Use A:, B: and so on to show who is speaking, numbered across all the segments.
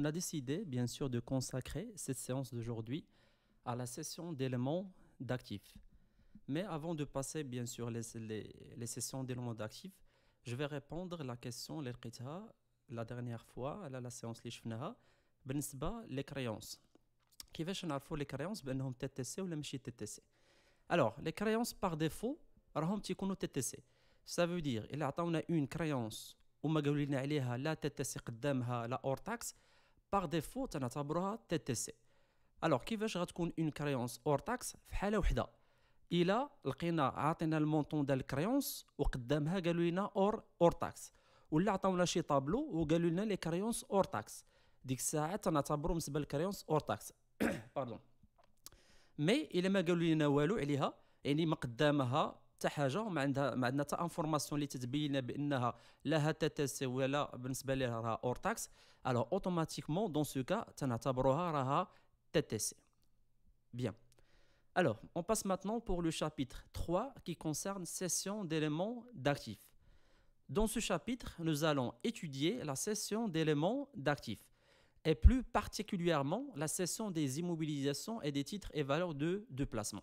A: On a décidé, bien sûr, de consacrer cette séance d'aujourd'hui à la session d'éléments d'actifs. Mais avant de passer, bien sûr, les, les, les sessions d'éléments d'actifs, je vais répondre à la question la dernière fois, à la séance les créances. كيفاش les créances. كريونس بانهم تي créances سي ولا ماشي تي تي سي الوغ لي كريونس بار ديفو راهم تيكونوا تي TTC. Ça veut dire, دير الا عطاونا une créance, وما قالوا عليها l'a ttc باغ ديفو تنعتبروها تي تي سي الوغ كيفاش غتكون اون كريونس اور تاكس في حاله وحده الا لقينا عاطينا المونطون ديال الكريونس وقدامها قالوا لنا اور اور تاكس ولا عطاونا شي طابلو وقالوا لنا لي كريونس اور تاكس ديك الساعه تنعتبروا بالنسبه للكريونس اور تاكس باردون مي الا ما قالوا لنا والو عليها يعني ما قدامها حتى حاجه وما عندها ما عندنا حتى انفورماسيون اللي تتبين ولا بالنسبه لها راه اور تاكس الوغ اوتوماتيكمون دون سو كا Bien. Alors, on passe maintenant pour le chapitre 3 qui concerne cession d'éléments d'actifs. Dans ce chapitre, nous allons étudier la cession d'éléments d'actifs et plus particulièrement la cession des immobilisations et des titres et valeurs de, de placement.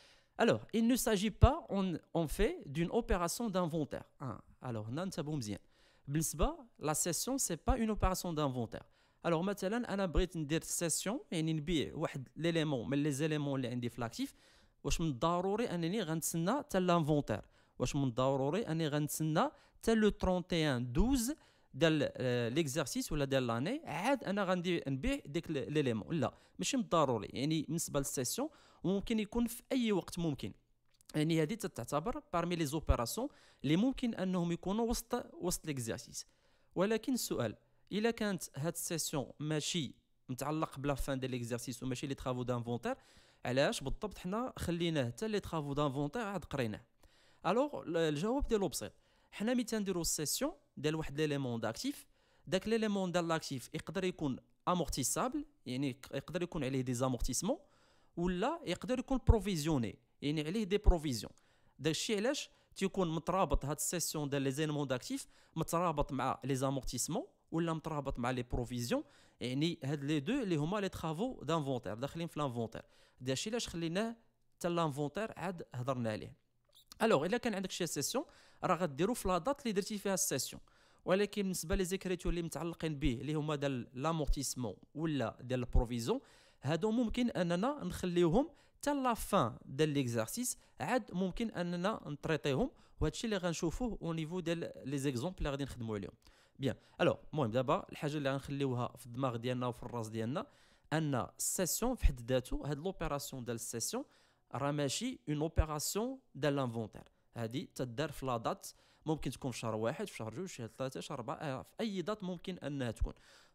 A: Alors, il ne s'agit pas, on, fait, d'une opération d'inventaire. Alors, la session, ce n'est pas une opération d'inventaire. Alors, مثلا انا بغيت ندير سيسيون يعني نبيع واحد ليليمون من لي اللي عندي واش من انني غنتسنى حتى واش من غنتسنى حتى لو 31 12 ديال ليكزارسيس ولا ديال عاد انا غندير نبيع ديك لا ماشي من يعني بالنسبه session... وممكن يكون في اي وقت ممكن يعني هذه تعتبر بارمي لي زوبيراسيون اللي ممكن انهم يكونوا وسط وسط ليكزارسيس ولكن السؤال الا كانت هاد السيسيون ماشي متعلق بلا فان ديال ليكزارسيس وماشي لي ترافو دانفونتير علاش بالضبط حنا خليناه حتى لي ترافو دانفونتير عاد قريناه الوغ الجواب ديالو بسيط حنا ملي تنديرو السيسيون ديال واحد ليليمون داكتيف داك ليليمون ديال لاكتيف يقدر يكون امورتيسابل يعني يقدر يكون عليه دي زامورتيسمون ولا يقدر يكون بروفيزيوني يعني عليه دي بروفيزيون داكشي علاش تيكون مترابط هاد السيسيون ديال لي زينمون داكتيف مترابط مع لي زامورتيسمون ولا مترابط مع لي بروفيزيون يعني هاد لي دو اللي هما لي ترافو دانفونتير داخلين في لانفونتير داكشي علاش خليناه حتى لانفونتير عاد هضرنا عليه الوغ الا كان عندك شي سيسيون راه غديرو في لا دات اللي درتي فيها السيسيون ولكن بالنسبه لي زيكريتو اللي متعلقين به اللي هما ديال لامورتيسمون ولا ديال البروفيزيون هادو ممكن اننا نخليوهم حتى لا فان ديال ليكزارسيس عاد ممكن اننا نطريطيهم وهذا الشيء اللي غنشوفوه او نيفو ديال لي زيكزومبل اللي غادي نخدموا عليهم بيان الو المهم دابا الحاجه اللي غنخليوها في الدماغ ديالنا وفي الراس ديالنا ان السيسيون في حد ذاته هاد لوبيراسيون ديال السيسيون راه ماشي اون اوبيراسيون ديال لانفونتير هادي تدار في لا دات ممكن تكون في شهر واحد في شهر جوج في شهر ثلاثة شهر أربعة في أي دات ممكن أنها تكون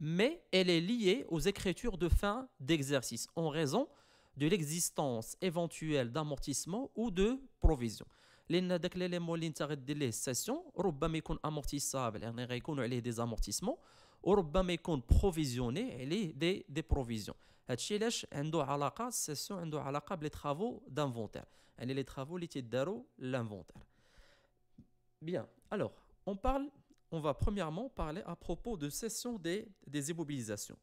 A: mais elle est liée aux écritures de fin d'exercice en raison de l'existence éventuelle d'amortissement ou de provision. Les qui s'arrête de la session, il est amortissable, il y a des amortissements, il est provisionné, il des provisions. Cette session a un lien avec les travaux d'inventaire. Les travaux qui sont l'inventaire. Bien, alors, on parle on va premièrement parler à propos de cession des, immobilisations.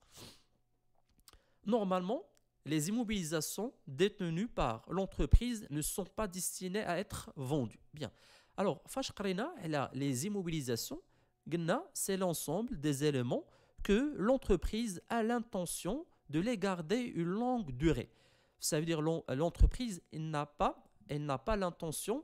A: Normalement, les immobilisations détenues par l'entreprise ne sont pas destinées à être vendues. Bien. Alors, elle les immobilisations. Gna, c'est l'ensemble des éléments que l'entreprise a l'intention de les garder une longue durée. Ça veut dire que l'entreprise n'a pas, elle n'a pas l'intention,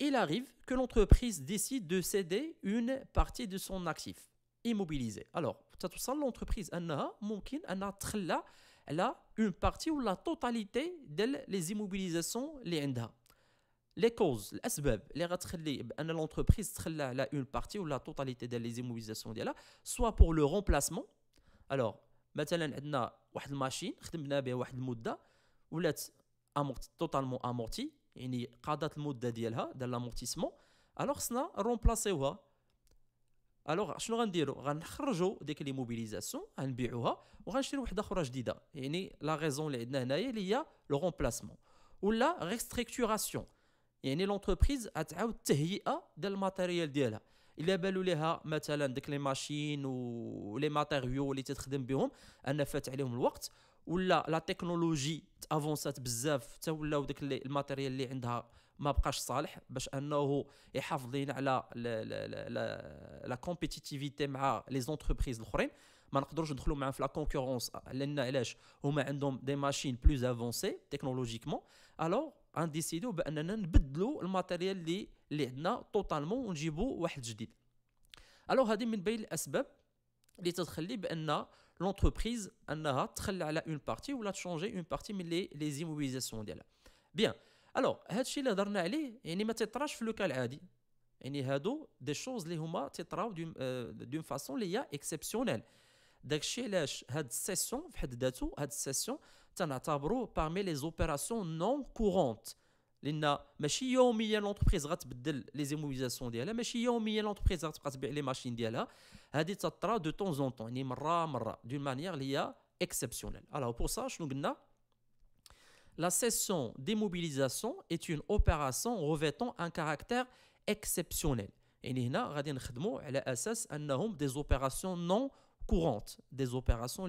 A: il arrive que l'entreprise décide de céder une partie de son actif immobilisé. Alors, l'entreprise elle a une partie ou la totalité des les immobilisations les causes, les raisons, e les l'entreprise a une partie ou la totalité des immobilisations soit pour le remplacement. Alors, مثلا عندنا واحد الماشين خدمنا بها واحد totalement amortie يعني قضات المده ديالها دار لامورتيسمون الوغ خصنا رومبلاسيوها الوغ شنو غنديرو غنخرجوا ديك لي موبيليزاسيون غنبيعوها وغنشريو وحده اخرى جديده يعني لا غيزون اللي عندنا هنايا اللي هي لو رومبلاسمون ولا ريستركتوراسيون يعني لونتربريز غتعاود التهيئه ديال الماتيريال ديالها الا بالو ليها مثلا ديك لي ماشين و لي ماتيريو اللي تتخدم بهم ان فات عليهم الوقت ولا لا تكنولوجي تافونسات بزاف حتى ولاو داك الماتيريال اللي عندها ما بقاش صالح باش انه يحافظ لينا على لا كومبيتيتيفيتي مع لي زونتربريز الاخرين ما نقدروش ندخلوا معاهم في لا كونكورونس لان علاش هما عندهم دي ماشين بلوز افونسي تكنولوجيكمون الو غنديسيدو باننا نبدلوا الماتيريال اللي اللي عندنا توتالمون ونجيبوا واحد جديد الو هذه من بين الاسباب اللي تتخلي بان l'entreprise en aura trell à une partie ou l'a changé une partie mais les immobilisations d'elles bien alors cette dernière année il y a des tranches floues qu'elle a dit il y a des choses les humains qui euh, d'une façon les y exceptionnelle dans cette session cette date cette session t'en a tabrou parmi les opérations non courantes lina mais si on met l'entreprise rate de les immobilisations d'elles mais si on met l'entreprise rate de les machines d'elles Haditha de temps en temps d'une manière liya exceptionnelle. Alors pour ça que la session d'immobilisation est une opération revêtant un caractère exceptionnel. Et nous avons des opérations non courantes, des opérations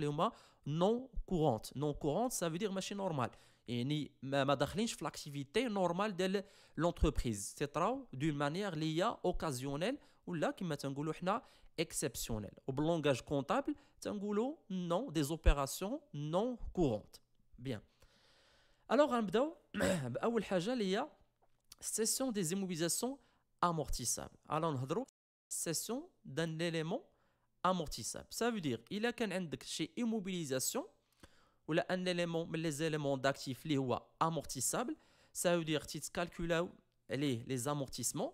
A: non courantes. Non courantes ça veut dire machine normale Et ni madakhlin l'activité normale de l'entreprise. C'est d'une manière occasionnelle ou là qui met un exceptionnel Au langage comptable, c'est un goulot non des opérations non courantes. Bien. Alors, on va bah, cession des immobilisations amortissables. Alors, on cession d'un élément amortissable. Ça veut dire, il y a un chez immobilisation ou là un élément, mais les éléments d'actifs les amortissables. Ça veut dire, tu calcules les, les amortissements.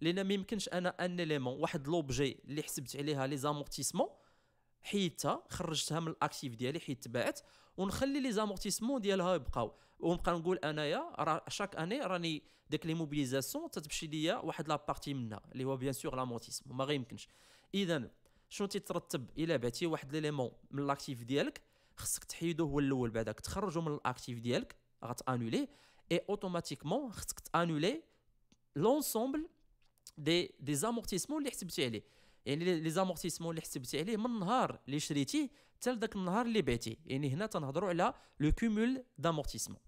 A: لان ما يمكنش انا ان ليمون واحد لوبجي اللي حسبت عليها لي زامورتيسمون حيدتها خرجتها من الاكتيف ديالي حيت تباعت ونخلي لي زامورتيسمون ديالها يبقاو ونبقى نقول انايا راه شاك اني راني داك لي موبيليزاسيون تتمشي ليا واحد لا بارتي منها اللي هو بيان سور لامورتيسمون ما غيمكنش اذا شنو تيترتب الا بعتي واحد ليليمون من الاكتيف ديالك خصك تحيدو هو الاول بعداك تخرجو من الاكتيف ديالك غتانولي اي اوتوماتيكمون خصك تانولي لونسومبل دي دي زامورتيسمون اللي حسبتي عليه يعني لي زامورتيسمون اللي حسبتي عليه من النهار اللي شريتي حتى لذاك النهار اللي بعتي يعني هنا تنهضروا على لو كومول دامورتيسمون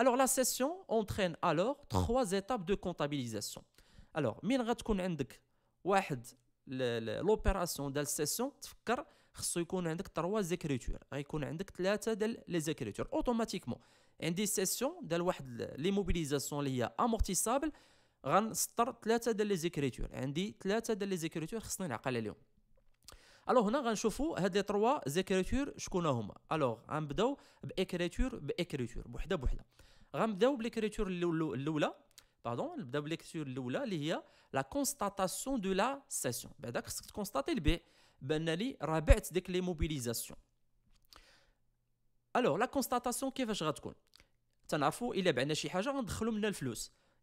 A: الوغ لا سيسيون اونترين الوغ تخوا زيتاب دو كونطابيليزاسيون الوغ مين غتكون عندك واحد لوبيراسيون ديال السيسيون تفكر خصو يكون عندك 3 زيكريتور غيكون عندك ثلاثه ديال لي زيكريتور اوتوماتيكمون عندي سيسيون ديال واحد لي موبيليزاسيون اللي هي امورتيسابل غنسطر ثلاثه ديال لي زيكريتور عندي ثلاثه ديال لي زيكريتور خصني نعقل عليهم الوغ هنا غنشوفوا هاد لي تروا زيكريتور شكون هما الوغ غنبداو باكريتور باكريتور بوحده بوحده غنبداو بليكريتور الاولى باردون نبداو بليكريتور الاولى اللي هي لا كونستاتاسيون دو لا سيسيون بعدا خصك تكونستاتي البيع بانني بعت ديك لي موبيليزاسيون الوغ لا كونستاتاسيون كيفاش غتكون تنعرفوا الا بعنا شي حاجه غندخلوا منها الفلوس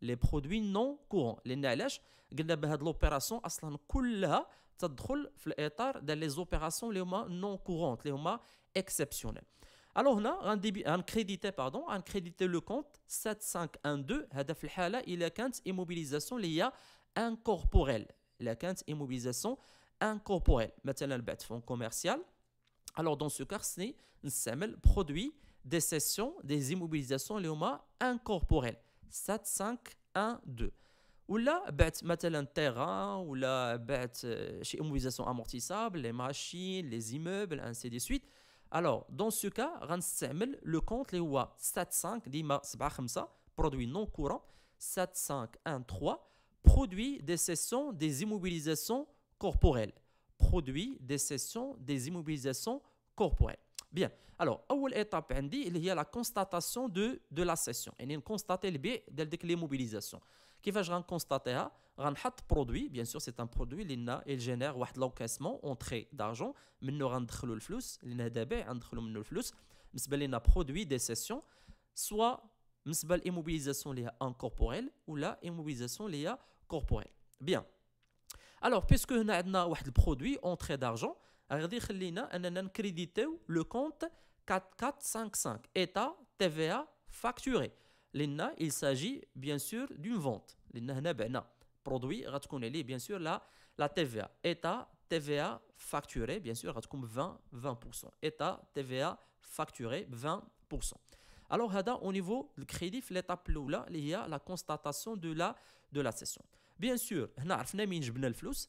A: Les produits non courants. Les nalèches, quand on a l'opération, on a tout le dans les opérations non courantes, exceptionnelles. Alors, on a un crédité, pardon, un le compte 7512, c'est-à-dire qu'il y a une immobilisation incorporelle. La quinte immobilisation incorporelle. Maintenant, on le fonds commercial. Alors, dans ce cas, on le produit des sessions des immobilisations incorporelles. 7512. 5, 1, 2. Ou là, mettre un terrain, ou là, bête euh, chez immobilisation amortissable, les machines, les immeubles, ainsi de suite. Alors, dans ce cas, le compte est 7, 5, 5, produit non courant, 7, 5, 1, 3, produit des sessions des immobilisations corporelles. Produit des sessions des immobilisations corporelles. Bien. Alors, première étape, il y a la constatation de, de la session. Et on constate le biais dès les mobilisations. Qui va je constater Un hein? produit, bien sûr, c'est un produit, il génère un encaissement, entrée d'argent, mais nous rentrons le flux, il a un le flux, mais a produit des sessions, soit l'immobilisation est incorporelle ou la immobilisation corporelle. Bien. Alors, puisque nous avons un produit, entrée d'argent, à redire Lina, créditer crédit ou le compte 4 4 5 5 état TVA facturé. Lina, il s'agit bien sûr d'une vente. il n'y a produit. bien sûr la la TVA état TVA facturé, bien sûr racontons 20 20% état TVA facturé 20%. Alors au niveau du crédit l'étape plus là il y a la constatation de la de session. Bien sûr, hna arf ne minch ben el flux.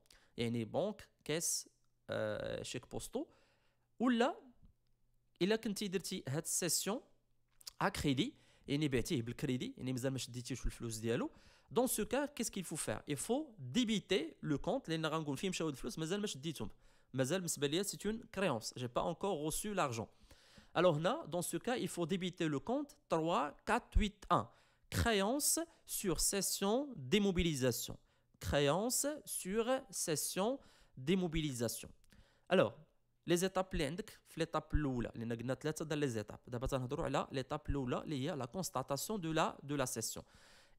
A: Et une banque, caisse, euh, chèque-poste ou là il a continué cette session à crédit. Et il crédit. Et nous allons pas d'ici sur Dans ce cas, qu'est-ce qu'il faut faire Il faut débiter le compte les J'ai pas encore reçu l'argent. Alors là, dans ce cas, il faut débiter le compte 3481. créance sur session démobilisation créance sur session d'immobilisation. Alors, les étapes l'indic, l'étape l'oula, les dans les étapes. D'abord, l'étape l'oula, la constatation de la, de la session.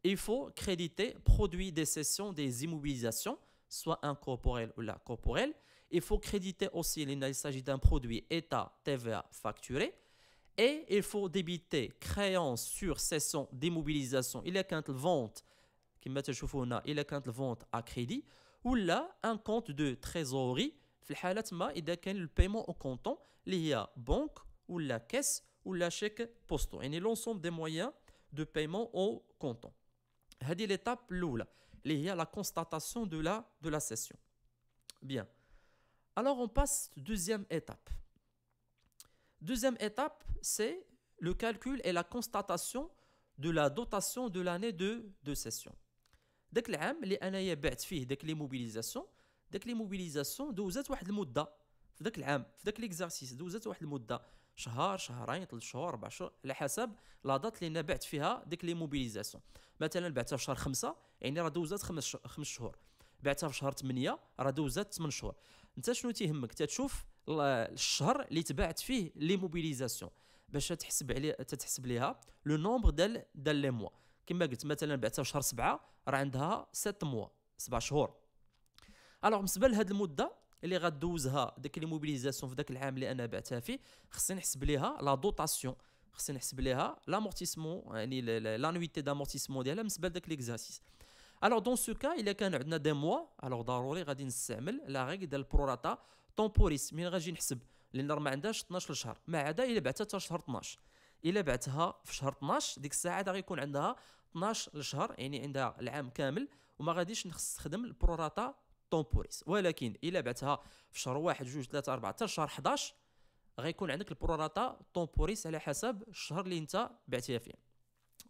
A: Il faut créditer produit des sessions des immobilisations, soit incorporel ou la corporelle. Il faut créditer aussi, il s'agit d'un produit état TVA facturé. Et il faut débiter créance sur session d'immobilisation. Il y a quand vente qui mettent le choufou, il y a vente à crédit, ou un compte de trésorerie, il y a le paiement au comptant, il y a la banque, la caisse, ou la chèque poste. et l'ensemble des moyens de paiement au comptant. C'est l'étape, c'est la constatation de la session. Bien. Alors, on passe à la deuxième étape. deuxième étape, c'est le calcul et la constatation de la dotation de l'année de session. داك العام اللي انايا بعت فيه داك لي موبيليزاسيون داك لي موبيليزاسيون دوزات واحد المده في داك العام في داك ليكزارسيس دوزات واحد المده شهر شهرين ثلاث شهور اربع شهور على حسب لا دات اللي بعت فيها ديك لي موبيليزاسيون مثلا بعتها في شهر خمسة يعني راه دوزات خمس خمس شهور بعتها في شهر 8 راه دوزات 8 شهور انت شنو تيهمك تتشوف الشهر اللي تبعت فيه لي موبيليزاسيون باش تحسب عليه تتحسب ليها لو نومبر ديال ديال لي موا كما قلت مثلا بعتها في شهر سبعة راه عندها ست موا سبع شهور الوغ بالنسبه لهاد المده اللي غدوزها ديك موبيليزاسيون في داك العام اللي انا بعتها فيه خصني نحسب ليها لا دوطاسيون خصني نحسب ليها لامورتيسمون يعني لانويتي دامورتيسمون ديالها بالنسبه لذاك ليكزارسيس الوغ دون سو كا الا كان عندنا دي موا الوغ ضروري غادي نستعمل لا ريغ ديال البروراتا طومبوريس من غادي نحسب لان ما عندهاش 12 شهر ما عدا الا بعتها حتى شهر 12 الا بعتها في شهر 12 ديك الساعه غادي يكون عندها 12 شهر يعني عندها العام كامل وما غاديش نستخدم البروراتا طومبوريس ولكن الا بعتها في شهر 1 2 3 4 حتى شهر 11 غيكون عندك البروراتا طومبوريس على حسب الشهر اللي انت بعتيها فيه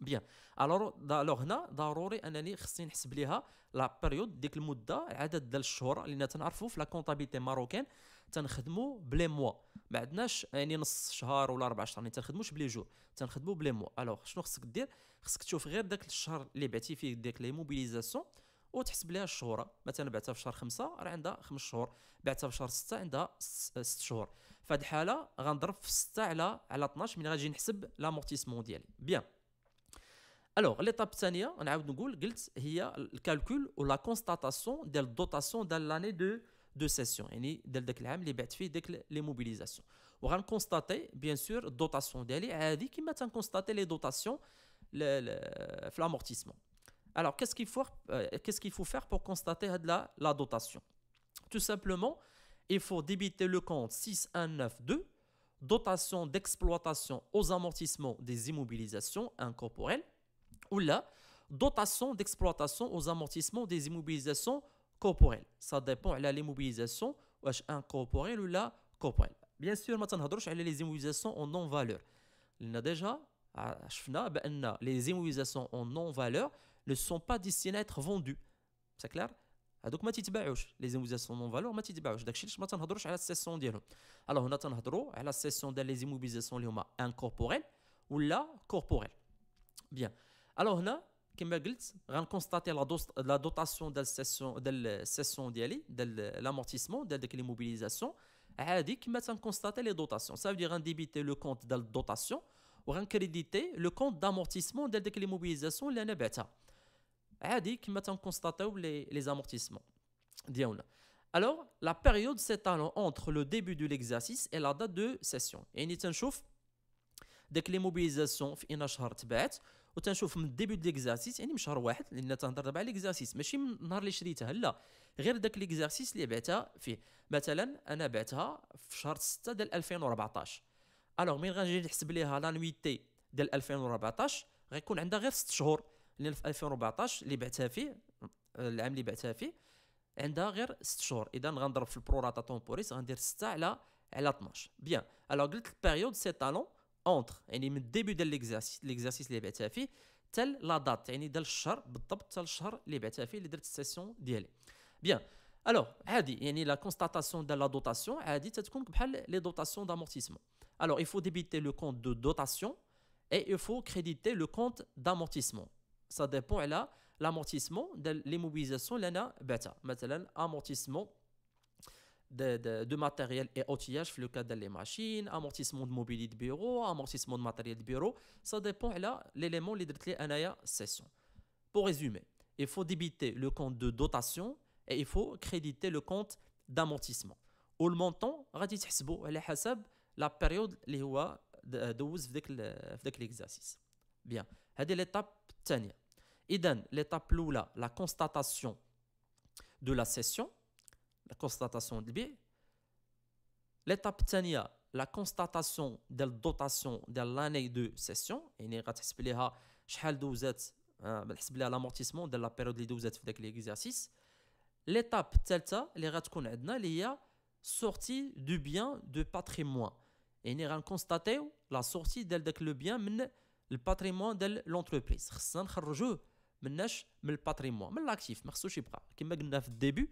A: بيان الوغ الوغ هنا ضروري انني خصني نحسب ليها لا بيريود ديك المده عدد ديال الشهور لان تنعرفوا في لا كونطابيلتي ماروكان تنخدموا بلي موا ما عندناش يعني نص شهر ولا اربع شهور يعني تنخدموش بلي جور تنخدموا بلي موا الوغ شنو خصك دير خصك تشوف غير داك الشهر اللي بعتي فيه ديك لي موبيليزاسيون وتحسب لها الشهور مثلا بعتها في شهر خمسة راه عندها خمس شهور بعتها في شهر ستة عندها ست شهور فهاد الحالة غنضرب في ستة على على 12 من غادي نحسب لامورتيسمون ديالي بيان Alors, l'étape 2, on a dit c'est le calcul ou la constatation de la dotation de l'année de session. Et nous avons les l'immobilisation. On va constater, bien sûr, la dotation d'Ali, qui maintenant constater les dotations de l'amortissement. Alors, euh, qu'est-ce qu'il faut faire pour constater la dotation Tout simplement, il faut débiter le compte 6192, dotation d'exploitation aux amortissements des immobilisations incorporelles ou la dotation d'exploitation aux amortissements des immobilisations corporelles. Ça dépend de l'immobilisation, incorporelle ou la corporelle. Bien sûr, ما تنهضروش على les immobilisations en non-valeur. On a déjà ben, les immobilisations en non-valeur ne sont pas destinées à être vendues. C'est clair هذوك ما تيتباعوش لي زيموبيزاسيون نون فالور ما تيتباعوش داكشي علاش ما تنهضروش على السيسيون ديالهم الوغ هنا تنهضروا على السيسيون ديال لي زيموبيزاسيون اللي هما انكوربوريل ولا corporelle. Bien alors on comme constater la dotation de la session, de la session de l'amortissement, de que les mobilisations. constater les dotations. Ça veut dire débiter le compte de la dotation ou créditer le compte d'amortissement de que les mobilisations l'année constater les amortissements. Alors la période s'étale entre le début de l'exercice et la date de session. Et une va dès que les mobilisations finissent hardbeta. وتنشوف من الديبي ديكزارسيس يعني من شهر واحد لان تنهضر دابا على ليكزارسيس ماشي من النهار اللي شريتها لا غير داك ليكزارسيس اللي بعتها فيه مثلا انا بعتها في شهر 6 ديال 2014 الوغ مين غنجي نحسب ليها لانويتي ديال 2014 غيكون عندها غير 6 شهور لان في 2014 اللي بعتها فيه العام اللي بعتها فيه عندها غير 6 شهور اذا غنضرب في البروراتا تومبوريس غندير 6 على على 12 بيان الوغ قلت البيريود سي تالون entre le début de l'exercice, l'exercice, les telle la date, c'est-à-dire dans le mois, dans le mois, les sessions Bien, alors, la constatation de la dotation, c'est comme les dotations d'amortissement. Alors, il faut débiter le compte de dotation et il faut créditer le compte d'amortissement. Ça dépend de l'amortissement de l'immobilisation, l'ana beta, amortissement. l'amortissement de, de, de, matériel et outillage le cadre des machines, amortissement de mobilité de bureau, amortissement de matériel de bureau, ça dépend là l'élément est la session. Pour résumer, il faut débiter le compte de dotation et il faut créditer le compte d'amortissement. Ou le montant, غادي la période de هو دوز في l'exercice. Bien, c'est l'étape Et إذا l'étape الأولى la constatation de la session la constatation de bien. L'étape 2, la constatation de la dotation de l'année de session. Et ni ratespliha, hein, ben, l'amortissement de la période de l'exercice. L'étape 3, les ratkoun il y a sortie du bien de patrimoine. Et ni constater constaté la sortie de le bien, le patrimoine de l'entreprise. Ressan kharjou, menesh, le patrimoine, men l'actif, merci, je sais pas. Kimagnaf début.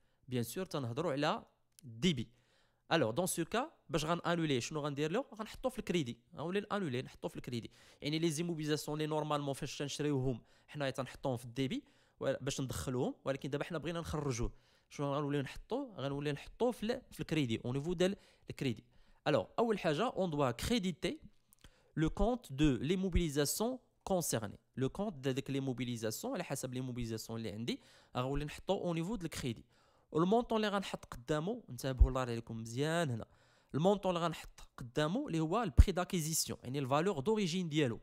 A: بيان سور تنهضروا على الديبي الوغ دون سو كا باش غانانولي شنو غندير له غنحطو في الكريدي غنولي انولي نحطو في الكريدي يعني لي زيموبيزاسيون لي نورمالمون فاش تنشريوهم حنايا تنحطوهم في الديبي باش ندخلوهم ولكن دابا حنا بغينا نخرجوه شنو غنولي نحطو غنولي نحطو في, في الكريدي او نيفو ديال الكريدي الوغ اول حاجه اون دوا كريديتي لو كونت دو لي موبيليزاسيون كونسيرني لو كونت ديال ديك لي موبيليزاسيون على حسب لي موبيليزاسيون اللي عندي غنولي نحطو او نيفو ديال الكريدي والمونطون اللي غنحط قدامه انتبهوا الله عليكم مزيان هنا المونطون اللي غنحط قدامه اللي هو البري داكيزيسيون يعني الفالور دوريجين ديالو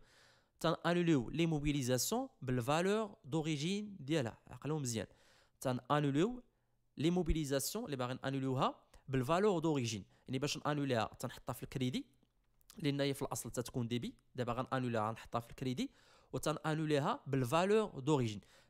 A: تنانوليو لي موبيليزاسيون بالفالور دوريجين ديالها عقلوا مزيان تنانوليو لي موبيليزاسيون اللي باغي نانوليوها بالفالور دوريجين يعني باش نانوليها تنحطها في الكريدي لان هي في الاصل تتكون ديبي دابا غنانوليها غنحطها في الكريدي وتنانوليها بالفالور دوريجين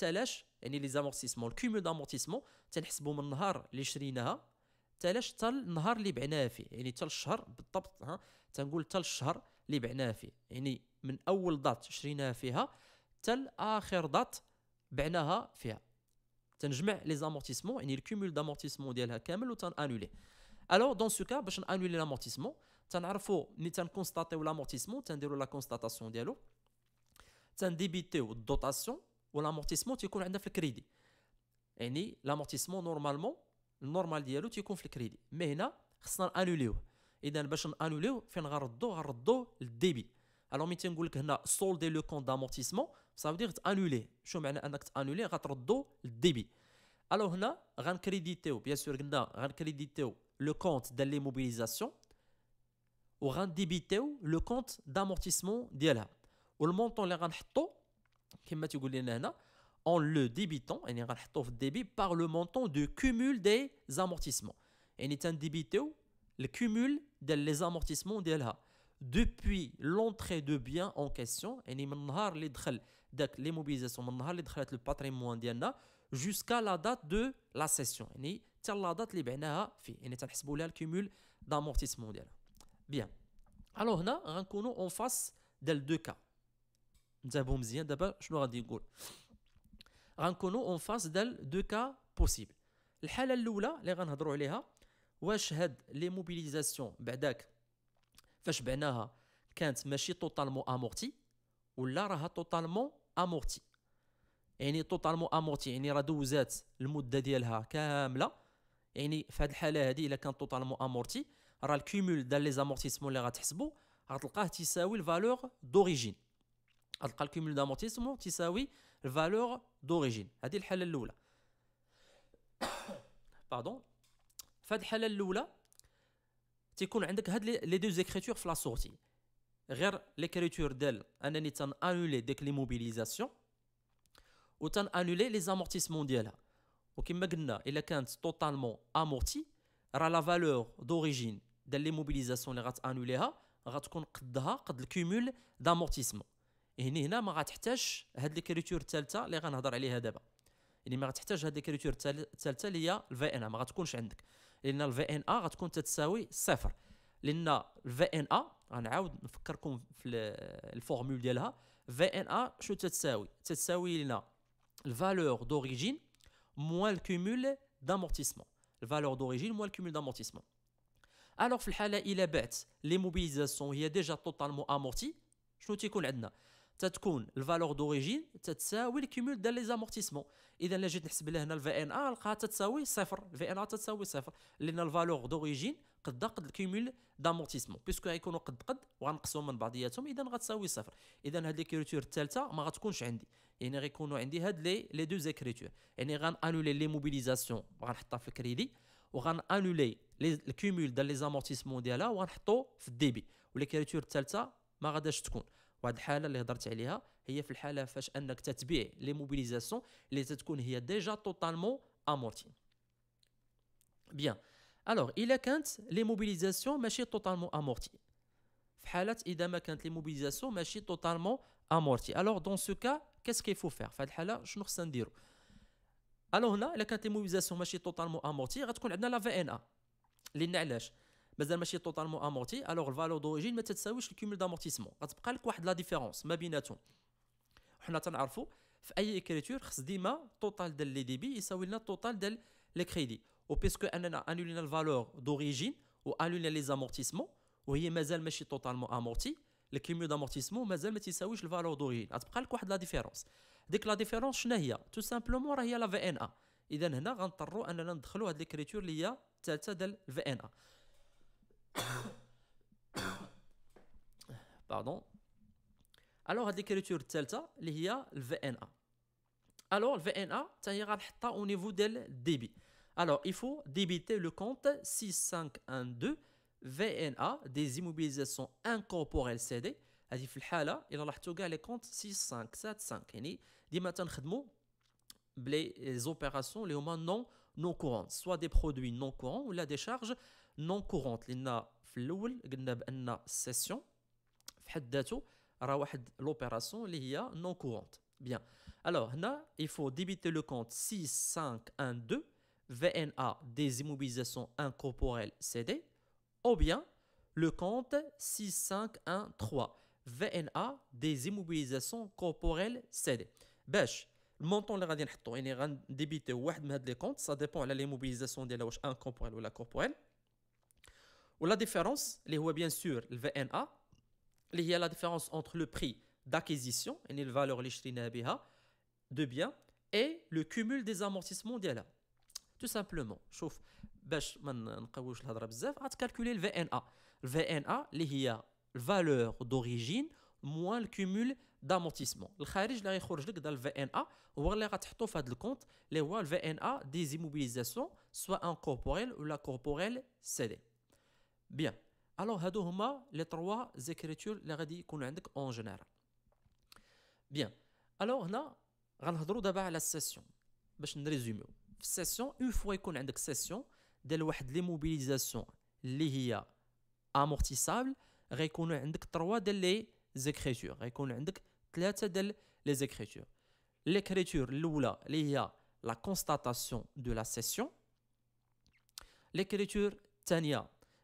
A: تلاش يعني لي زامورتيسمون الكومو دامورتيسمون تنحسبوا من النهار اللي شريناها تلاش تال النهار اللي بعناها فيه يعني تال الشهر بالضبط ها تنقول تال الشهر اللي بعناها فيه يعني من اول دات شريناها فيها تال اخر دات بعناها فيها تنجمع لي زامورتيسمون يعني الكيمول دامورتيسمون ديالها كامل وتنانولي الو دون سو كا باش نانولي لامورتيسمون تنعرفوا ملي تنكونستاتيو لامورتيسمون تنديرو لا كونستاتاسيون ديالو تنديبيتيو الدوطاسيون Ou l'amortissement tu connais contenu dans le crédit. Ainsi, l'amortissement normalement, normal dit-elle, qui est dans le crédit. Mais là, on annule-le. Et donc, le fait d'annuler, c'est un redou, le débit. Alors, si on dit que là, solde le compte d'amortissement, ça veut dire annuler. Je veux dire, annuler, redou le débit. Alors, là, on crédite ou bien sûr, on crédite le compte de l'immobilisation ou on débite ou le compte d'amortissement dit là. Ou le montant est rentré. Quand on le débute, on est en train de par le montant du cumul des amortissements. On est en train de débuter cumul des amortissements de là depuis l'entrée de biens en question, on est en train de l'immobilisation, on est en train de déclarer le patrimoine d'ici là jusqu'à la date de la cession. On est sur la date de la cession. On est en train le cumul d'amortissement de là. Bien. Alors là, nous nous en face des deux cas. نتابعو مزيان دابا شنو غادي نقول غنكونو اون فاس ديال دو كا بوسيبل الحاله الاولى اللي غنهضروا عليها واش هاد لي موبيليزاسيون بعداك فاش بعناها كانت ماشي توتالمون امورتي ولا راها توتالمون امورتي يعني توتالمون امورتي يعني راه دوزات المده ديالها كامله يعني في هاد الحاله هادي الا كانت توتالمون امورتي راه الكومول ديال لي زامورتيسمون اللي غتحسبوا غتلقاه تيساوي الفالور دوريجين Alors, le cumul d'amortissement, c'est la valeur d'origine. C'est la première Pardon. Donc, la première chose, c'est que deux écritures sur la sortie. Les écritures sont annulées dès que l'immobilisation est annulée avec les amortissements sont annulés. Donc, si vous totalement amorti, la valeur d'origine de l'immobilisation est annulée va être annulée le cumul d'amortissement. هنا هنا ما غتحتاجش هاد ليكريتور الثالثه اللي غنهضر عليها دابا يعني ما غتحتاج هاد ليكريتور الثالثه اللي هي الفي ان ا ما غتكونش عندك لان الفي ان ا غتكون تتساوي صفر لان الفي ان ا غنعاود نفكركم في الفورمول ديالها في ان ا شو تتساوي تتساوي لنا الفالور دوريجين موان الكومول دامورتيسمون الفالور دوريجين موان الكومول دامورتيسمون الوغ في الحاله الى بعت لي موبيليزاسيون هي ديجا توتالمون امورتي شنو تيكون عندنا تتكون الفالور دوريجين تتساوي الكيمول ديال لي زامورتيسمون اذا الا جيت نحسب لها هنا الفي ان ا نلقاها تتساوي صفر الفي ان ا تتساوي صفر لان الفالور دوريجين قد قد الكيمول دامورتيسمون بيسكو غيكونوا قد قد وغنقصوا من بعضياتهم اذا غتساوي صفر اذا هاد ليكريتور الثالثه ما غتكونش عندي يعني غيكونوا عندي هاد لي لي دو زيكريتور يعني غنانولي لي موبيليزاسيون وغنحطها في الكريدي وغنانولي الكيمول ديال لي زامورتيسمون ديالها وغنحطو في الديبي والكريتور الثالثه ما غاداش تكون وهاد الحاله اللي هضرت عليها هي في الحاله فاش انك تتبيع لي موبيليزاسيون اللي تتكون هي ديجا توتالمون امورتي بيان الوغ الا كانت لي موبيليزاسيون ماشي توتالمون امورتي في حاله اذا ما كانت لي موبيليزاسيون ماشي توتالمون امورتي الوغ دون سو كا كاس كيفو فيغ في هاد الحاله شنو خصنا نديرو الوغ هنا الا كانت لي موبيليزاسيون ماشي توتالمون امورتي غتكون عندنا لا في ان ا لان علاش مازال ماشي توتالمون امورتي الوغ الفالور دوجين ما تتساويش الكومول دامورتيسمون غتبقى لك واحد لا ديفيرونس ما بيناتهم حنا تنعرفوا في اي اكريتور خص ديما توتال ديال لي ديبي يساوي لنا توتال ديال لي كريدي وبيسكو اننا انولينا الفالور دوريجين انولينا لي زامورتيسمون وهي مازال ماشي توتالمون امورتي الكيميو دامورتيسمون مازال ما تيساويش الفالور دوريجين غتبقى لك واحد لا ديفيرونس ديك لا ديفيرونس شنو هي تو سامبلومون راه هي لا في ان ا اذا هنا غنضطروا اننا ندخلوا هاد كريتور اللي هي الثالثه ديال في ان ا pardon alors l'écriture كريتور il y a le VNA alors le VNA au niveau del débit alors il faut débiter le compte 6512 VNA des immobilisations incorporelles CD il في il لاحظتوا 6575 يعني ديما تنخدموا les opérations les non non courantes soit des produits non courants ou des charges non courante لان في الاول قلنا بان سيسيون في session ذاته راه واحد لوبيراسيون اللي هي نون كورونت بيان الوغ هنا يفو ديبيتي VNA des immobilisations incorporelles CD ou bien le compte 6513 VNA des immobilisations corporelles CD. Bêche, le montant de l'argent est débité ou un de ces comptes, ça dépend de l'immobilisation de la incorporelle ou la corporelle. La différence, bien sûr, le VNA, c'est la différence entre le prix d'acquisition, le valeur de bien, et le cumul des amortissements. Tout simplement, chauffe, je je ah, calculer le VNA. Le VNA, c'est la valeur d'origine moins le cumul d'amortissement. Le VNA, c'est le VNA des immobilisations, soit incorporelles ou la corporelles, c'est. Bien. Alors, nous avons les trois écritures nous connaît en général. Bien. Alors, nous avons d'abord la session. Je vais résumer. Session, une fois qu'on connaît la session, il faut l'immobilisation qui est amortissable, nous faut trois écritures. Il faut trois écritures. L'écriture, l'oule, il y a la constatation de la session. L'écriture, Tania.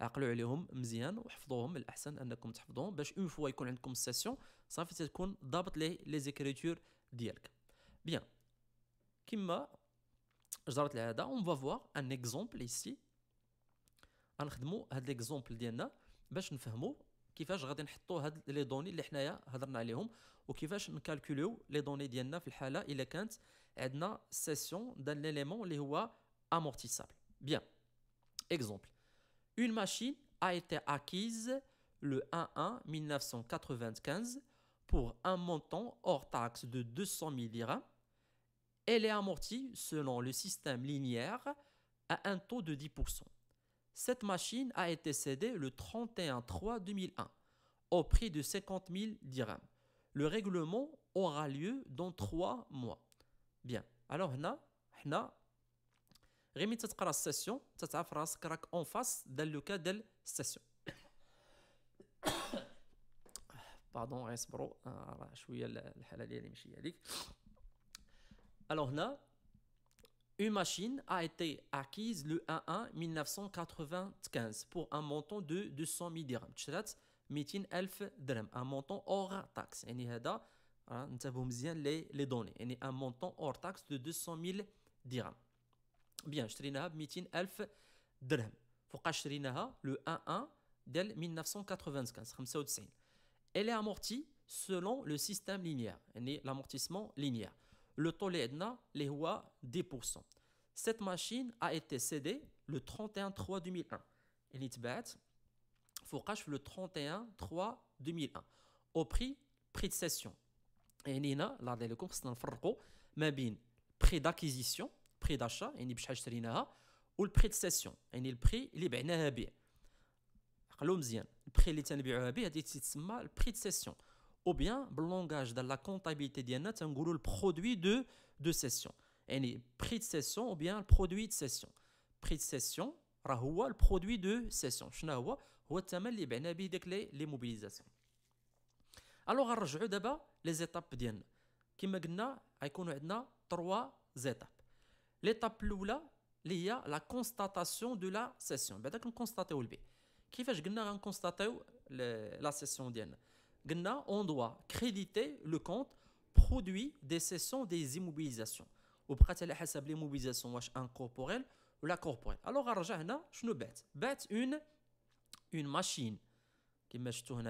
A: عقلوا عليهم مزيان وحفظوهم الاحسن انكم تحفظوهم باش اون فوا يكون عندكم السيسيون صافي تكون ضابط ليه لي زيكريتور ديالك بيان كيما جرت العاده اون فوا ان اكزومبل ايسي غنخدموا هاد ليكزومبل ديالنا باش نفهموا كيفاش غادي نحطوا هاد لي دوني اللي حنايا هضرنا عليهم وكيفاش نكالكوليو لي دوني ديالنا في الحاله الا كانت عندنا سيسيون دان ليليمون اللي هو امورتيسابل بيان اكزومبل Une machine a été acquise le 1-1 1995 pour un montant hors taxe de 200 000 dirhams. Elle est amortie selon le système linéaire à un taux de 10%. Cette machine a été cédée le 31-3-2001 au prix de 50 000 dirhams. Le règlement aura lieu dans 3 mois. Bien, alors, on a Rémitent la session, c'est la phrase qui est en face de la session. Pardon, je vais vous dire. Alors là, une machine a été acquise le 1-1 1995 pour un montant de 200 000 dirhams. cest 11 dirhams, un montant hors taxe. Et là, on va vous les données. Un montant hors taxe de 200 000 dirhams bien, اشتريناها ب 200000 درهم فوقاش شريناها لو 1 1 ديال 1995 95 elle est amortie selon le système linéaire يعني l'amortissement linéaire le taux اللي عندنا اللي هو 10% cette machine a été cédée le 31 3 2001 اللي تباعت فوقاش le 31 3 2001 au prix prix de cession يعني هنا الله يرضي عليكم خصنا نفرقوا ما بين prix d'acquisition بري داشا يعني بشحال شريناها والبري دو سيسيون يعني البري اللي بعناها به عقلو مزيان البري اللي تنبيعوها به هذه تتسمى البري دو سيسيون او بيان باللونغاج ديال لا كونطابيلتي ديالنا تنقولوا البرودوي دو دو سيسيون يعني بري دو سيسيون او بيان البرودوي دو سيسيون بري دو سيسيون راه هو البرودوي دو سيسيون شنو هو هو الثمن اللي بعنا به داك لي لي موبيليزاسيون الوغ غنرجعوا دابا لي زيتاب ديالنا كما قلنا غيكونوا عندنا 3 زيتاب L'étape l'oula, il y a la constatation de la session. Ben d'accord, constater le B. Qui fait que nous constaté la session on doit créditer le compte produit des sessions des immobilisations. Au pratique, les immobilisations l'immobilisation wash incorporelle ou la corporelle. Alors, arrange là, je nous bête. Bête une une machine qui met tout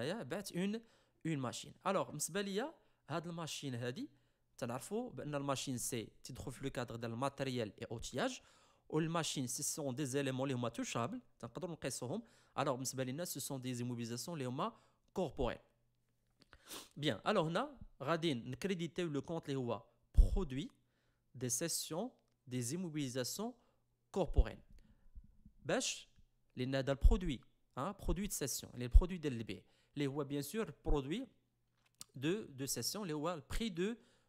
A: une une machine. Alors, m'sbelia, cette machine, Hadi la ben, machine c'est le cadre' matériel et ôillage Les machine ce sont des éléments les moins touchables alors ce sont des immobilisations corporelles. bien alors on a Ra le compte les produit des sessions des immobilisations corporelles Besh, les produits un hein, produit de session, les produits desb les produits bien sûr produit de de sessions les prix de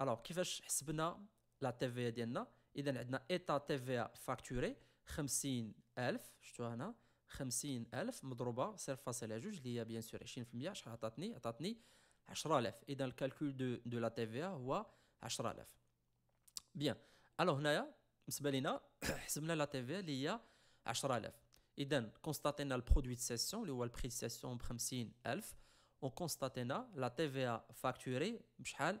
A: الوغ كيفاش حسبنا لا تي في ديالنا اذا عندنا ايتا تي في فاكتوري 50000 شفتوها هنا 50000 مضروبه 0.2 اللي هي بيان سور 20% شحال عطاتني عطاتني 10000 اذا الكالكول دو دو لا تي في هو 10000 بيان الوغ هنايا بالنسبه لينا حسبنا لا تي في اللي هي 10000 اذا كونستاتينا البرودوي دو سيسيون اللي هو البري سيسيون ب 50000 و كونستاتينا لا تي في فاكتوري بشحال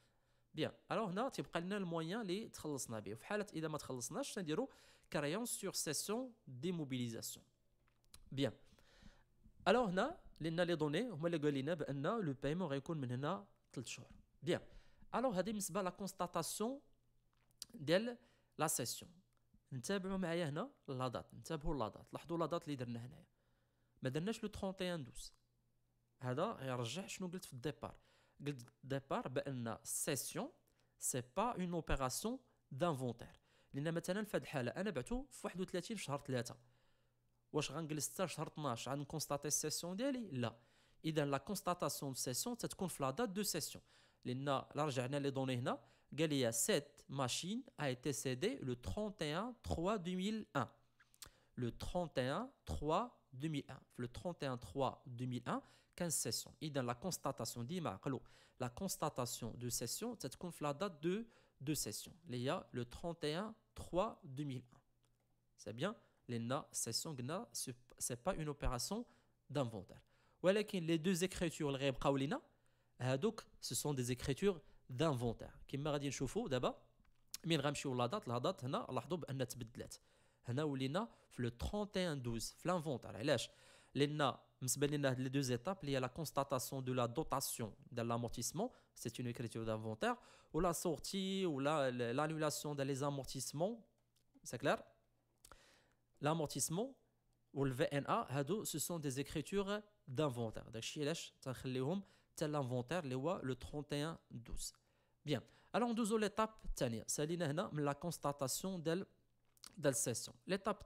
A: بيان الو هنا تيبقى لنا الموان اللي تخلصنا به في حاله اذا ما تخلصناش نديرو كريون سور سيسيون ديموبيليزاسيون بيان الو هنا لنا لي دوني هما اللي قال لنا بان لو بايمون غيكون من هنا 3 شهور بيان الو هذه بالنسبه لا كونستاتاسيون ديال لا سيسيون نتابعوا معايا هنا لا دات نتابعوا لا دات لاحظوا لا دات اللي درنا هنايا ما درناش لو 31 دوس هذا يرجع شنو قلت في الديبار Départ, ben, c'est la session, ce n'est pas une opération d'inventaire. Nous fait une chose, fait chose. Nous avons constaté la session. Et dans la constatation de la session, c'est avons la date de session. Nous avons donné cette machine a été cédée le 31-3-2001. Le 31-3-2001. Le 31-3-2001 sessions. Et dans la constatation la constatation de session, c'est la date de deux sessions. Il e le 31 3 2001. C'est bien, les na session gna, c'est pas une opération d'inventaire. les deux écritures, les euh, donc ce sont des écritures d'inventaire. Qui m'a dit chauffe d'abord, mais la date, la date, n'a hna, hna, lina le 31 12, l'inventaire. لان les deux étapes, il y a la constatation de la dotation de l'amortissement, c'est une écriture d'inventaire, ou la sortie, ou l'annulation des amortissements, c'est clair L'amortissement ou le VNA, ce sont des écritures d'inventaire. Donc, tel l'inventaire, le 31-12. Bien, alors nous avons l'étape, c'est la constatation de la session. L'étape,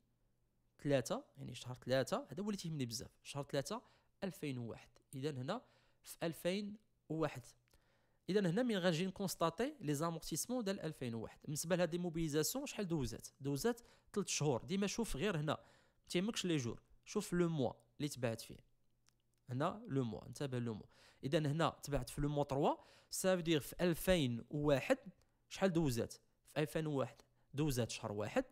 A: ثلاثة يعني شهر ثلاثة هذا هو اللي تيهمني بزاف شهر ألفين 2001 اذا هنا في 2001 اذا هنا من غنجي نكونستاتي لي زامورتيسمون ديال 2001 بالنسبه لهاد موبيليزاسيون شحال دوزات دوزات تلت شهور ديما شوف غير هنا ما تيهمكش لي جور شوف لو موا اللي تبعت فيه هنا لو موا انتبه لو موا اذا هنا تبعت في لو موا 3 سافو دير في 2001 شحال دوزات في 2001 دوزات شهر واحد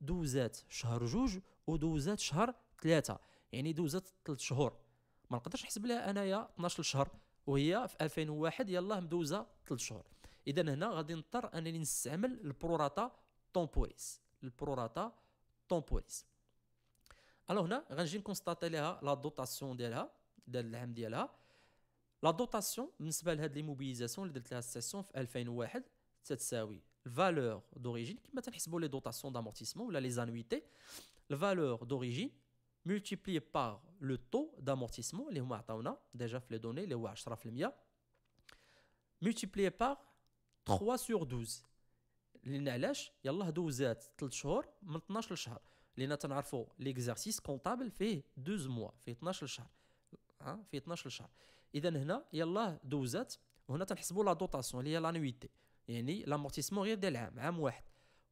A: دوزات شهر جوج ودوزات شهر ثلاثة يعني دوزات ثلاث شهور ما نقدرش نحسب لها انايا 12 شهر وهي في 2001 يلاه مدوزه ثلاث شهور اذا هنا غادي نضطر انني نستعمل البروراتا تومبوريس البروراتا تومبوريس الو هنا غنجي نكونستاتي لها لا دوطاسيون ديالها ديال العام ديالها لا دوطاسيون بالنسبه لهاد لي موبيليزاسيون اللي درت لها السيسيون في 2001 تتساوي valeur d'origine, qui maintenant les dotations d'amortissement ou les annuités, la valeur d'origine multipliée par le taux d'amortissement, les a déjà les données, les multiplié par 3 sur 12. لان علاش يلاه دوزات 3 شهور من 12 شهر لان تنعرفوا ليكزارسيس كونطابل فيه 12 موا فيه 12 شهر ها فيه 12 شهر اذا هنا يلاه دوزات وهنا تنحسبوا لا دوطاسيون اللي هي لانويتي يعني لامورتيسمون غير ديال عام عام واحد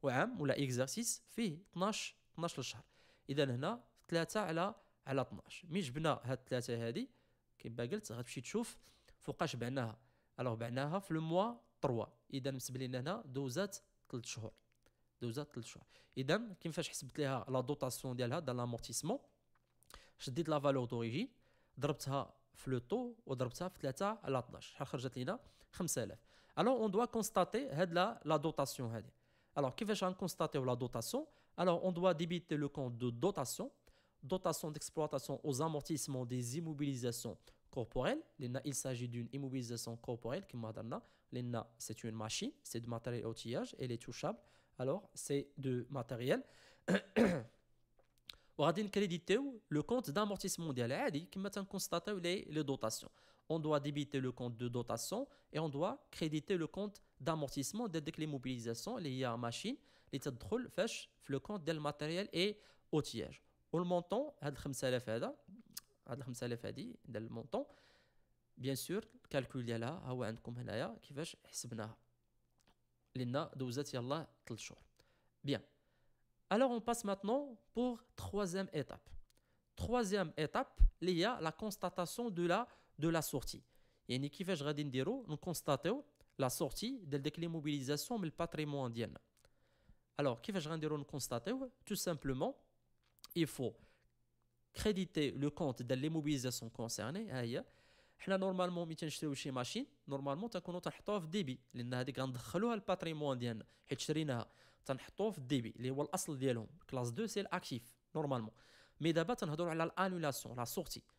A: وعام ولا اكزرسيس فيه 12 12 شهر اذا هنا 3 على على 12 مي جبنا هاد 3 هادي كيما قلت غتمشي تشوف فوقاش بعناها الوغ بعناها في لو موا 3 اذا مسب لنا هنا دوزات 3 شهور دوزات 3 شهور اذا كيفاش حسبت ليها لا دوطاسيون ديالها ديال لامورتيسمون شديت لا فالور دوريجين ضربتها في لو طو وضربتها في 3 على 12 شحال خرجت لينا 5000 Alors on doit constater la, la dotation. Alors, qui va constater la dotation Alors, on doit débiter le compte de dotation, dotation d'exploitation aux amortissements des immobilisations corporelles. Il s'agit d'une immobilisation corporelle qui c'est une machine, c'est du matériel outillage, elle est touchable. Alors, c'est du matériel. On va créditer le compte d'amortissement dal qui maintenant constater les dotations on doit débiter le compte de dotation et on doit créditer le compte d'amortissement dès que les mobilisations, les à machines, les تدخل فاش le compte del matériel et outillage. le montant, هاد 5000 هذا هاد 5000 هادي ديال montant. Bien sûr, le là, qui هو عندكم هنايا كيفاش حسبناها lina دوزات يلاه 3 Bien. Alors on passe maintenant pour troisième étape. Troisième étape, il y a la constatation de la de la sortie. Et nous constatons la sortie de l'immobilisation du patrimoine indien. Alors, qui nous constatons tout simplement, il faut créditer le compte de l'immobilisation concernée. normalement نورمالمون ملي تنشريو شي ماشين débit, تنكونو un un débit. 2 la sortie.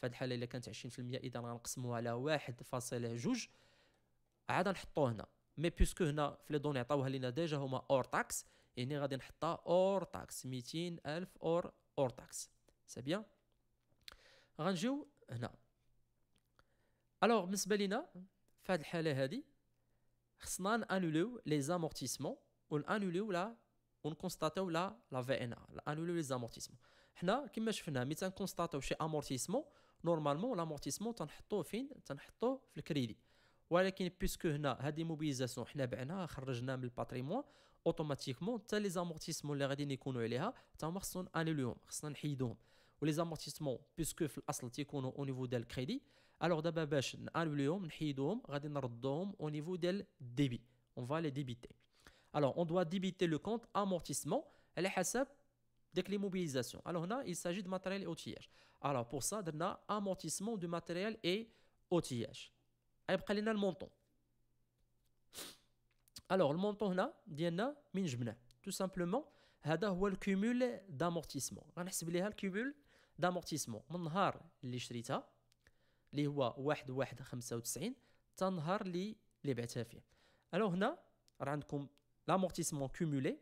A: فهاد الحاله الا كانت 20% اذا غنقسموها على 1.2 عاد نحطوه هنا مي بيسكو هنا في لي دوني عطاوها لينا ديجا هما اور تاكس يعني غادي نحطها اور تاكس 200 الف اور اور تاكس سي بيان غنجيو هنا الوغ بالنسبه لينا في هذه الحاله هادي خصنا نانوليو لي زامورتيسمون ونانوليو لا كونستاتو لا لا في ان ا نانوليو لي زامورتيسمون حنا كما شفنا ملي تنكونستاتيو شي امورتيسمون normalement l'amortissement est en putois tu le crédit. mais puisque nous avons des mobilisations, nous avons extrait notre patrimoine, automatiquement les amortissements sont devaient être faits, les avons les amortissements puisque l'essentiel est au niveau du crédit, alors d'abord, nous les avons reportés au niveau du débit. on va les débiter. alors, on doit débiter le compte amortissement à dès que les mobilisations. Alors là, il s'agit de matériel et outillage. Alors pour ça, on a amortissement du matériel et outillage. Après, on a le montant. Alors le montant là, ديالنا من جبناه tout simplement c'est le cumul d'amortissement. a le cumul d'amortissement من النهار اللي شريتها اللي هو 1 1 95 حتى النهار اللي اللي بعتها فيه. Alors, هنا راه عندكم l'amortissement cumulé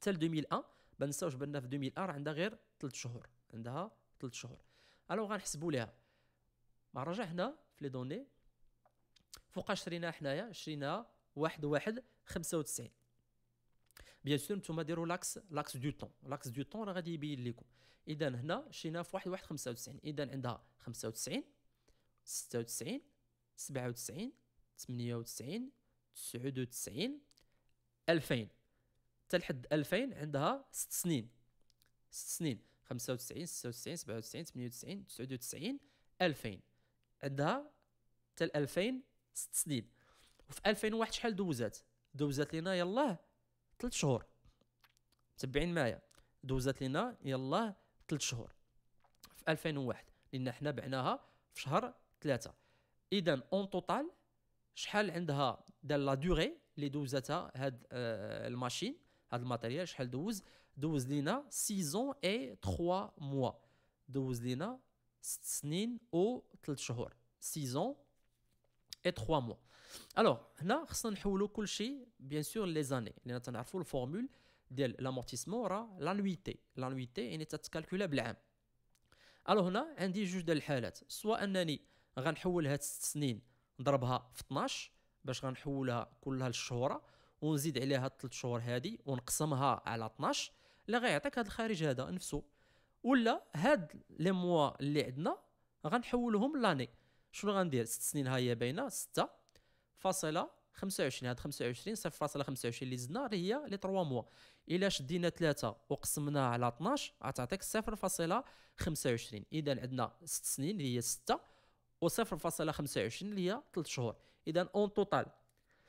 A: tel 2001 ما نساوش بان في 2000 ار عندها غير 3 شهور عندها 3 شهور الو غنحسبوا ليها ما رجعنا في لي دوني فوقاش شريناها حنايا شريناها واحد واحد 95 بيان سور نتوما ديروا لاكس لاكس دو طون لاكس دو طون راه غادي يبين لكم اذا هنا شريناها في واحد واحد 95 اذا عندها 95 96 97 98 99 2000 حتى لحد 2000 عندها 6 سنين 6 سنين 95 96 97 98 99 2000 عندها حتى 2000 6 سنين وفي 2001 شحال دوزات دوزات لينا يلاه 3 شهور متبعين معايا دوزات لينا يلاه 3 شهور في 2001 لان حنا بعناها في شهر 3 اذا اون توتال شحال عندها دال لا دوغي اللي دوزاتها هاد آه، الماشين هاد الماتيريال شحال دوز دوز لينا 6 ans اي 3 موا دوز لينا 6 سنين و 3 شهور 6 ans اي 3 موا الوغ هنا خصنا نحولو كلشي بيان سور لي زاني لان تنعرفو الفورمول ديال لامورتيسمون راه لانويتي لانويتي يعني تتكالكولا بالعام الو هنا عندي جوج ديال الحالات سواء انني غنحول هاد 6 سنين نضربها في 12 باش غنحولها كلها للشهوره ونزيد عليها الثلاث شهور هذه ونقسمها على 12 اللي غيعطيك هذا الخارج هذا نفسه ولا هاد لي موا اللي عندنا غنحولهم لاني شنو غندير 6 سنين ها هي باينه 6 فاصله 25 هاد 25 صفر فاصله 25 اللي زدنا هي لي 3 موا الا شدينا 3 وقسمناها على 12 غتعطيك صفر فاصله 25 اذا عندنا 6 سنين اللي هي 6 و 0.25 اللي هي 3 شهور اذا اون توتال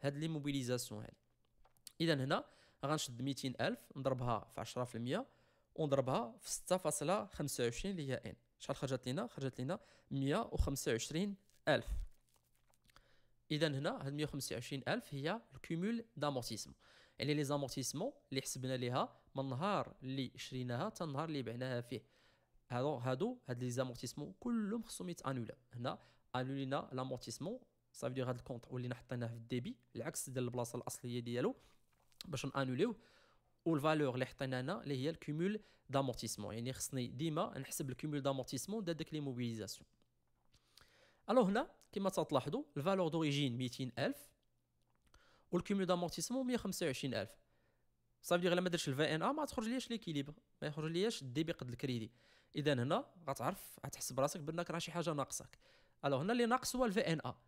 A: هاد لي موبيليزاسيون هادي اذا هنا غنشد 200000 نضربها في 10% ونضربها في 6.25 اللي هي ان شحال خرجت لينا خرجت لينا 125000 اذا هنا هاد 125000 هي الكومول دامورتيسمون يعني لي زامورتيسمون اللي حسبنا ليها من نهار اللي شريناها حتى النهار اللي بعناها فيه هادو هادو هاد لي زامورتيسمون كلهم خصهم يتانولا هنا انولينا لامورتيسمون صافي دير هذا الكونت ولينا حطيناه في الديبي العكس ديال البلاصه الاصليه ديالو باش نانوليوه والفالور اللي حطينا هنا اللي هي الكومول دامورتيسمون يعني خصني ديما نحسب الكومول دامورتيسمون ديال داك لي موبيليزاسيون الو هنا كما تلاحظوا الفالور دوريجين 200000 والكومول دامورتيسمون 125000 صافي دير ما درتش الفي ان ا ما تخرج ليش ليكيليبر ما يخرج ليش الديبي قد الكريدي اذا هنا غتعرف غتحسب راسك بانك راه شي حاجه ناقصك الو هنا اللي ناقص هو الفي ان ا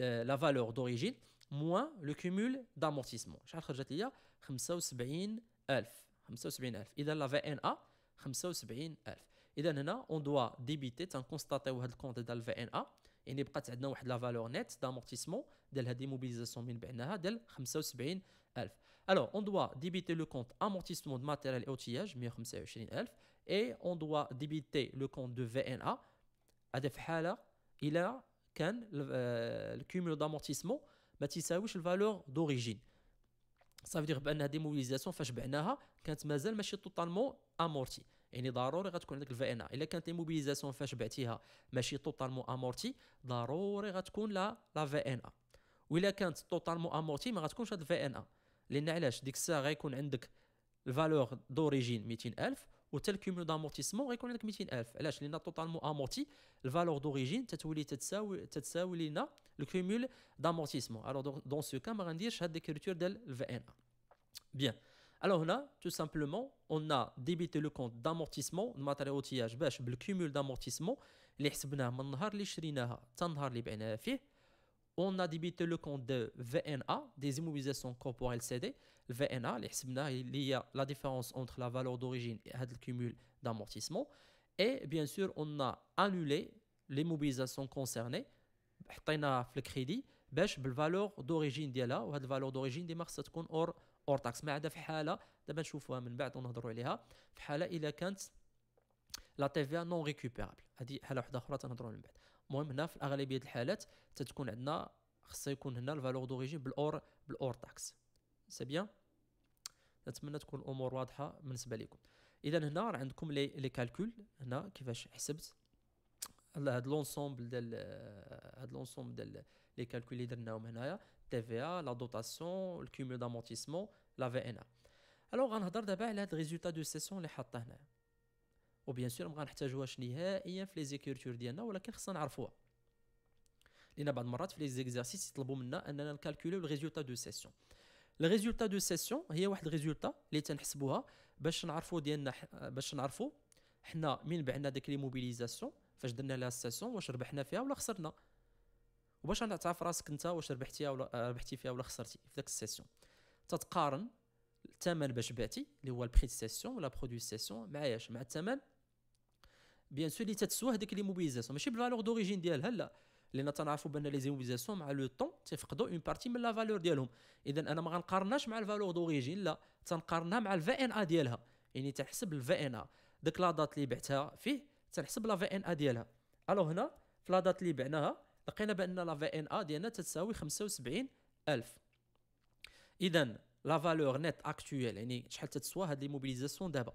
A: Euh, la valeur d'origine moins le cumul d'amortissement. Je vais vous dire 75 000. 000. la VNA, 75 000. Et on doit débiter, sans constater que le compte de la VNA, et nous avons la valeur nette d'amortissement de la démobilisation de 75 000. Alors, on doit débiter le compte amortissement de matériel et outillage, 125 000. Et on doit débiter le compte de VNA, à des il a كان الكوميلو دامورتيسمون ما تساويش الفالور دوريجين صافي دير بان هذه موبيليزاسيون فاش بعناها كانت مازال ماشي توتالمون امورتي يعني ضروري غتكون عندك الفي ان ا الا كانت لي موبيليزاسيون فاش بعتيها ماشي توتالمون امورتي ضروري غتكون لا لا في ان ا و الا كانت توتالمون امورتي ما غتكونش هاد الفي ان ا لان علاش ديك الساعه غيكون عندك الفالور دوريجين 200000 et tel cumul d'amortissement va qu'il y a donc 200000. Alors le total amorti, la valeur d'origine, elle va t'est égale à le cumul d'amortissement. Alors dans ce cas on dirait cette décriture de la VNA. Bien. Alors là tout simplement on a débité le compte d'amortissement du matériel outillage, bas le cumul d'amortissement qui l'a calculé du jour où on l'a acheté, t'en dehors les bénéfices on a débité le compte de VNA, des immobilisations corporelles CD. Le VNA, il y a la différence entre la valeur d'origine et le cumul d'amortissement. Et bien sûr, on a annulé l'immobilisation concernée. On a le crédit, la valeur d'origine de la valeur d'origine de hors taxe. Mais on عدا في حاله دابا نشوفوها من بعد ونهضروا عليها في حاله الا كانت لا تي non récupérable المهم هنا في اغلبيه الحالات تتكون عندنا خصها يكون هنا الفالور دوريجين بالاور بالاور تاكس سي بيان نتمنى تكون الامور واضحه بالنسبه لكم اذا هنا راه عندكم لي لي كالكول هنا كيفاش حسبت هاد لونسومبل ديال هاد لونسومبل ديال لي كالكول اللي درناهم هنايا تي في ا لا دوطاسيون الكيمول دامورتيسمون لا في ان ا الوغ غنهضر دابا على هاد ريزولتا دو سيسيون اللي حاطه هنايا وبيان سور مغنحتاجوهاش نهائيا في لي زيكورتور ديالنا ولكن خصنا نعرفوها لان بعض المرات في لي زيكزارسيس يطلبوا منا اننا نكالكوليو لو ريزولتا دو سيسيون الريزولتا دو سيسيون هي واحد الريزولتا اللي تنحسبوها باش نعرفوا ديالنا باش نعرفوا حنا من بعنا داك لي موبيليزاسيون فاش درنا لها السيسيون واش ربحنا فيها ولا خسرنا وباش تعرف راسك انت واش ربحتيها ولا ربحتي فيها ولا خسرتي في داك السيسيون تتقارن الثمن باش بعتي اللي هو البري سيسيون ولا برودوي سيسيون معايا مع الثمن بيان سو اللي تتسوى هذيك لي موبيليزاسيون ماشي بالفالور دوريجين ديالها لا لان تنعرفوا بان لي زيموبيليزاسيون مع لو طون تيفقدوا اون بارتي من لا فالور ديالهم اذا انا ما غنقارناش مع الفالور دوريجين لا تنقارنها مع الفي ان ا ديالها يعني تنحسب الفي ان ا ديك لا دات اللي بعتها فيه تنحسب لا في ان ا ديالها الو هنا في لا دات اللي بعناها لقينا بان لا في ان ا ديالنا تتساوي 75 الف اذا لا فالور نيت اكتويل يعني شحال تتسوى هاد لي موبيليزاسيون دابا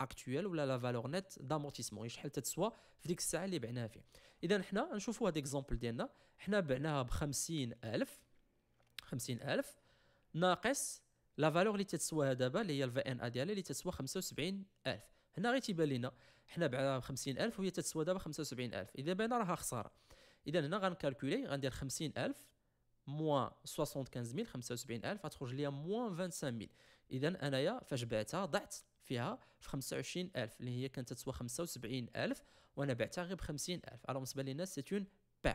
A: اكتويل ولا لا فالور نت دامورتيسمون شحال تتسوى في ديك الساعه اللي بعناها فيه اذا حنا نشوفوا هاد اكزومبل ديالنا حنا بعناها ب 50000 50000 ناقص لا فالور اللي تتسواها دابا اللي هي الفي ان ا ديالها اللي تتسوى 75000 هنا غير تيبان لينا حنا بعناها ب 50000 وهي تتسوى دابا 75000 اذا بان راها خساره اذا هنا غنكالكولي غندير 50000 موان 75000 75000 غتخرج ليا موان 25000 اذا انايا فاش بعتها ضعت فيها في 25000 اللي هي كانت تسوى 75000 وانا بعتها غير ب 50000 الوغ بالنسبه لينا سي اون بيرت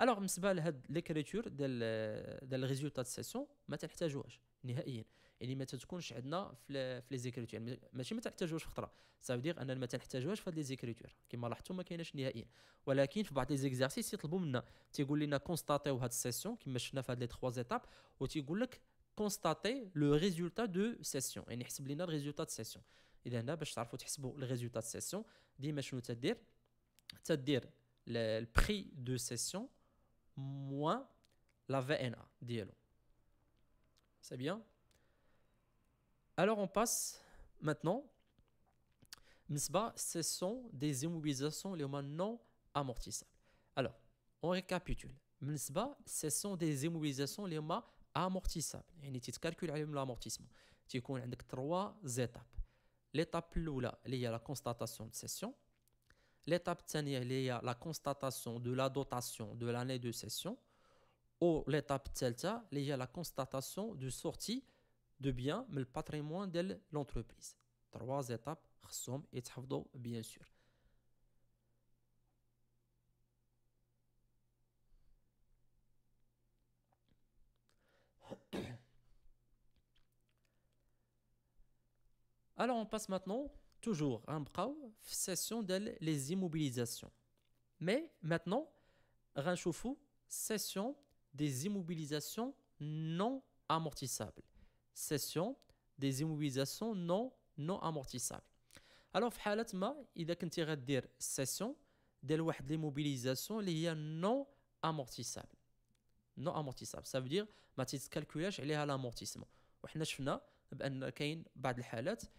A: الوغ بالنسبه لهاد ليكريتور ديال ديال ريزولتا سيسيون ما تنحتاجوهاش نهائيا يعني ما تكونش عندنا في لي زيكريتور يعني ماشي ما تحتاجوهاش في خطره صافي دير اننا ما تنحتاجوهاش في هاد لي زيكريتور كما لاحظتوا ما كايناش نهائيا ولكن في بعض لي زيكزارسيس يطلبوا منا تيقول لنا كونستاتيو هاد السيسيون كما شفنا في هاد لي 3 ايتاب وتيقول لك constater le résultat de session nous avons le résultat de session Et à باش تعرفوا le résultat de session ديما شنو تدير le prix le prix moins session VNA. la alors on passe maintenant ce sont des immobilisations non amortissables alors on récapitule ce sont des immobilisations les amortissables. Amortissable. Il y a l'amortissement. tu y a trois étapes. L'étape Lula, il y a la constatation de cession. L'étape Tania, il y a la constatation de la dotation de l'année de cession. Ou l'étape Telta, il y a la constatation de sortie de biens, le patrimoine de l'entreprise. Trois étapes, bien sûr. Alors on passe maintenant, toujours, à hein, la session des les immobilisations. Mais maintenant, Ranchoufou, session des immobilisations non amortissables. Session des immobilisations non, non amortissables. Alors, في حالة ما de كنتي غدير des lois immobilisations immobilisations non amortissables, Non amortissable, ça veut dire ما تتكالكولاش عليها l'amortissement. وحنا شفنا بان كاين بعض الحالات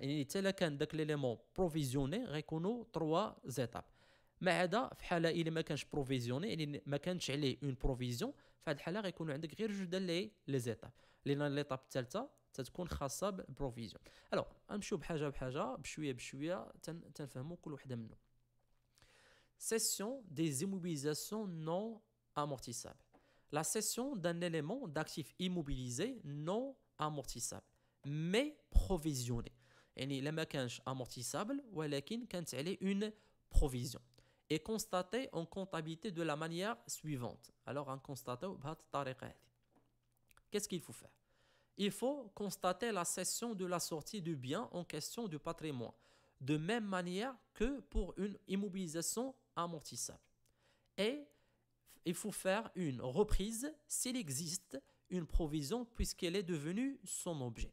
A: Il est là qu'un provisionné, il va être deux lettres. Mais dans le cas où il n'est pas provisionné, il n'est pas provisionné, dans il va être un seul. Les lettres sont spécifiques la provision. Alors, je vais faire un peu de choses. Nous allons voir la cession des immobilisations non amortissables. La cession d'un élément d'actif immobilisé non amortissable mais provisionner يعني لا ما كانش elle ولكن une provision. Et Et en comptabilité de la manière suivante. Alors, Alors on constate بهاد الطريقه qu'est-ce qu'il faut faire il faut constater la cession de la sortie du bien en question du patrimoine, de même manière que pour une immobilisation amortissable. Et il faut faire une reprise s'il existe une provision puisqu'elle est devenue son objet.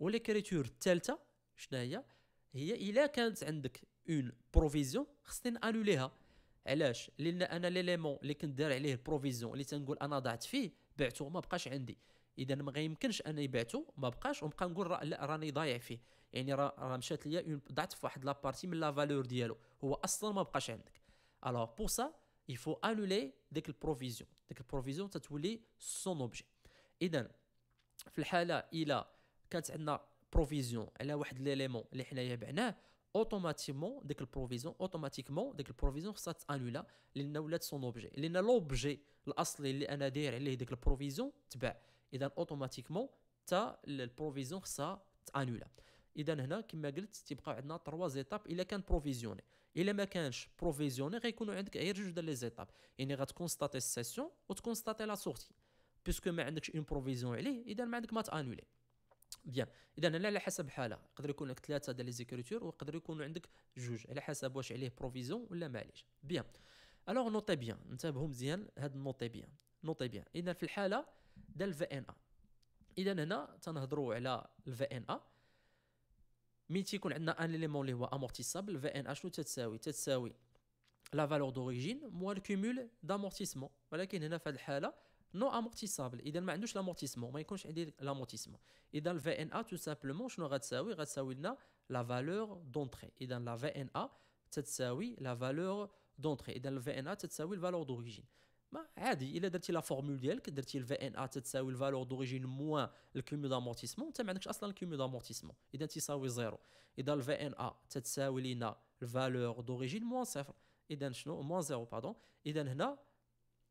A: وليكريتور الثالثه شنو هي هي الا كانت عندك اون بروفيزيون خصني نالوليها علاش لان انا ليليمون اللي كنت دار عليه البروفيزيون اللي تنقول انا ضعت فيه بعته وما بقاش عندي اذا ما غيمكنش انا يبعته ما بقاش ونبقى نقول رأ لا راني ضايع فيه يعني راه مشات ليا ضعت في واحد لابارتي من لا فالور ديالو هو اصلا ما بقاش عندك الوغ بور سا يفو انولي ديك البروفيزيون ديك البروفيزيون تتولي سون اوبجي اذا في الحاله الى كانت عندنا بروفيزيون على واحد ليليمون اللي حنايا بعناه اوتوماتيكمون ديك البروفيزيون اوتوماتيكمون ديك البروفيزيون خصها تانولا لان ولات سون اوبجي لان لوبجي الاصلي اللي انا داير عليه ديك البروفيزيون تباع اذا اوتوماتيكمون تا البروفيزيون خصها تانولا اذا هنا كما قلت تيبقى عندنا تروا زيتاب الا كان بروفيزيوني الا ما كانش بروفيزيوني غيكونوا عندك غير جوج ديال لي زيتاب يعني غتكونستاتي السيسيون وتكونستاتي لا سورتي بيسكو ما عندكش اون بروفيزيون عليه اذا ما عندك ما تانولي بيان اذا انا على حسب حاله يقدر يكون لك ثلاثه ديال لي زيكوريتور ويقدر يكون عندك جوج على حسب واش عليه بروفيزيون ولا معليش بيان الوغ نوطي بيان انتبهوا مزيان هاد نوطي بيان نوطي بيان اذا في الحاله ديال الفي ان ا اذا هنا تنهضروا على الفي ان ا مين تيكون عندنا ان ليمون اللي هو امورتيسابل في ان ا شنو تتساوي تتساوي لا فالور دوريجين موال كومول دامورتيسمون ولكن هنا في هذه الحاله non amortissable et d'un nous l'amortissement mais quand je dis l'amortissement et dans le VNA tout simplement je n'aurais de ça oui ça la valeur d'entrée et dans le VNA c'est ça oui la valeur d'entrée et dans le VNA c'est ça oui la valeur d'origine bah, il a la formule d'elle que le VNA c'est ça oui, la valeur d'origine moins le cumul d'amortissement Maintenant, tu as aslan le cumul d'amortissement et dans ça oui zéro et dans le VNA c'est ça oui la valeur d'origine moins 0 et dans moins zéro pardon et dans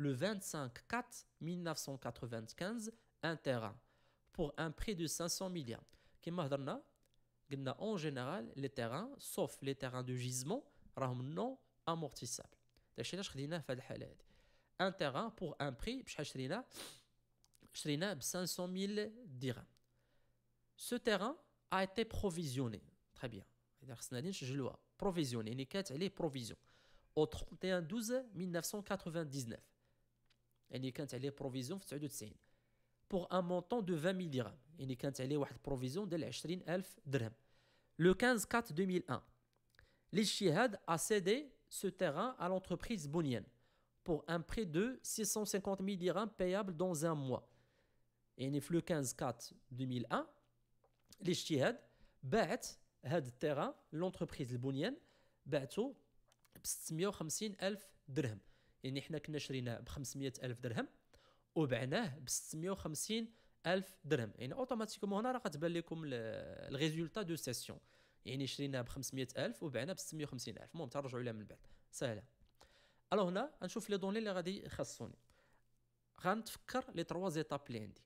A: le 25-4 1995 un terrain pour un prix de 500 milliards. En général, les terrains, sauf les terrains de gisement, sont non amortissables. Un terrain pour un prix, 500 000 dirhams. Ce terrain a été provisionné. Très bien. Je le vois. Provisionné. Il y a provisions. Au 31-12-1999. يعني كانت عليه بروفيزيون في 99 pour un montant de 20 000 درهم يعني كانت عليه واحد de ديال 20000 dirhams. Le 15 4 2001 L'Ishihad a cédé ce terrain à l'entreprise bounienne pour un prix de 650 000 dirhams payable dans un mois. Et le 15 4 2001, a cédé ce terrain l'entreprise un بعته de 650 000 dirhams. يعني حنا كنا شريناه ب 500 الف درهم وبعناه ب 650 الف درهم يعني اوتوماتيكوم هنا راه غتبان لكم الريزولتا دو سيسيون يعني شريناه ب 500 الف وبعناه ب 650 الف المهم ترجعوا لها من بعد سهله الو هنا غنشوف لي دوني اللي غادي يخصوني غنتفكر لي تروا زيتاب اللي عندي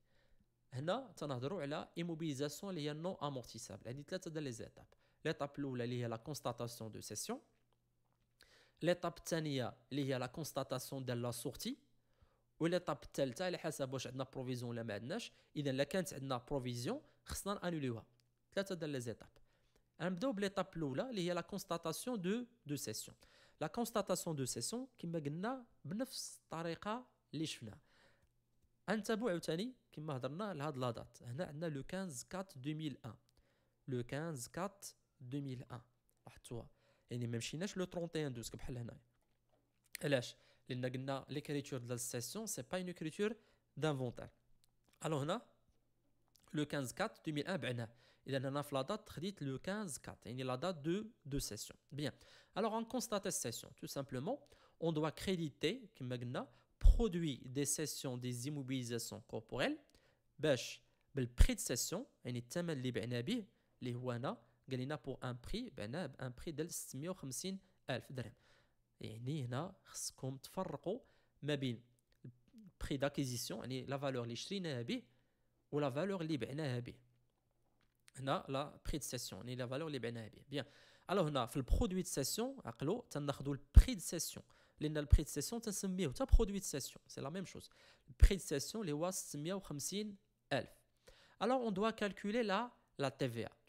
A: هنا تنهضروا على ايموبيليزاسيون اللي هي نو امورتيسابل عندي ثلاثه ديال لي زيتاب ليتاب الاولى اللي هي لا كونستاتاسيون دو سيسيون ليتاب الثانيه اللي هي لا كونستاتاسيون ديال لا سورتي وليطاب الثالثه على حسب واش عندنا بروفيزيون ولا ما عندناش اذا لا كانت عندنا بروفيزيون خصنا نانوليوها ثلاثه ديال لي زيتاب غنبداو بليطاب الاولى اللي هي لا كونستاتاسيون دو دو سيسيون لا كونستاتاسيون دو سيسيون كما قلنا بنفس الطريقه اللي شفناها غنتابعو عاوتاني كما هضرنا لهاد لا دات هنا عندنا لو 15 4 2001 لو 15 4 2001 لاحظتوها Et même Chinese, le 31 12 ce que je parle là-dedans. L'écriture de la session, ce n'est pas une écriture d'inventaire. Alors, le 15-4, il a fait la date, le 15-4. Il a la date de session. Bien. Alors, on constate la session. Tout simplement, on doit créditer que le produit des sessions, des immobilisations corporelles, le prix de session, il le temps de la session, pour un prix, ben, un prix de the 000 the il of se différencier prix d'acquisition, la valeur la valeur le prix de session, la valeur a Alors, le produit de session, on a le prix de session. le prix de session, c'est le produit de C'est la même chose. Le prix de session, c'est 000. Alors, on doit calculer la TVA.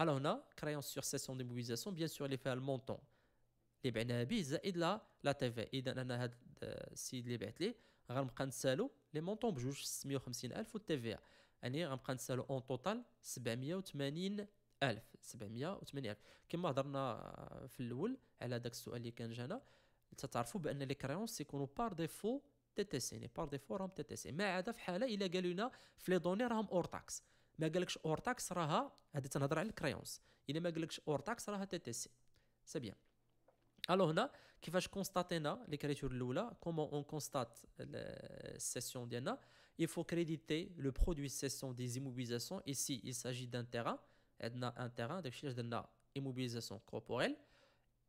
A: الوغ هنا كرايون سور سيسيون دي موبيليزاسيون بيان سور اللي فيها المونطون اللي بعناها به زائد لا لا تي في اذا انا هذا السيد اللي بعت لي غنبقى نسالو لي مونطون بجوج 650 الف والتي في يعني غنبقى نسالو اون توتال 780 الف سبعمية 780 الف كما هضرنا في الاول على داك السؤال اللي كان جانا تتعرفوا بان لي كريونس يكونوا بار ديفو تي تي سي يعني بار ديفو راهم تي تي سي ما عدا في حاله الا قالوا لنا في لي دوني راهم اور تاكس Mais il y a une autre créance. Il TTC. C'est bien. Alors, ce que je constate, c'est de l'Oula. Comment on constate la session Il faut créditer le produit session des immobilisations. Ici, il s'agit d'un terrain. Il y a un terrain de la immobilisation corporelle.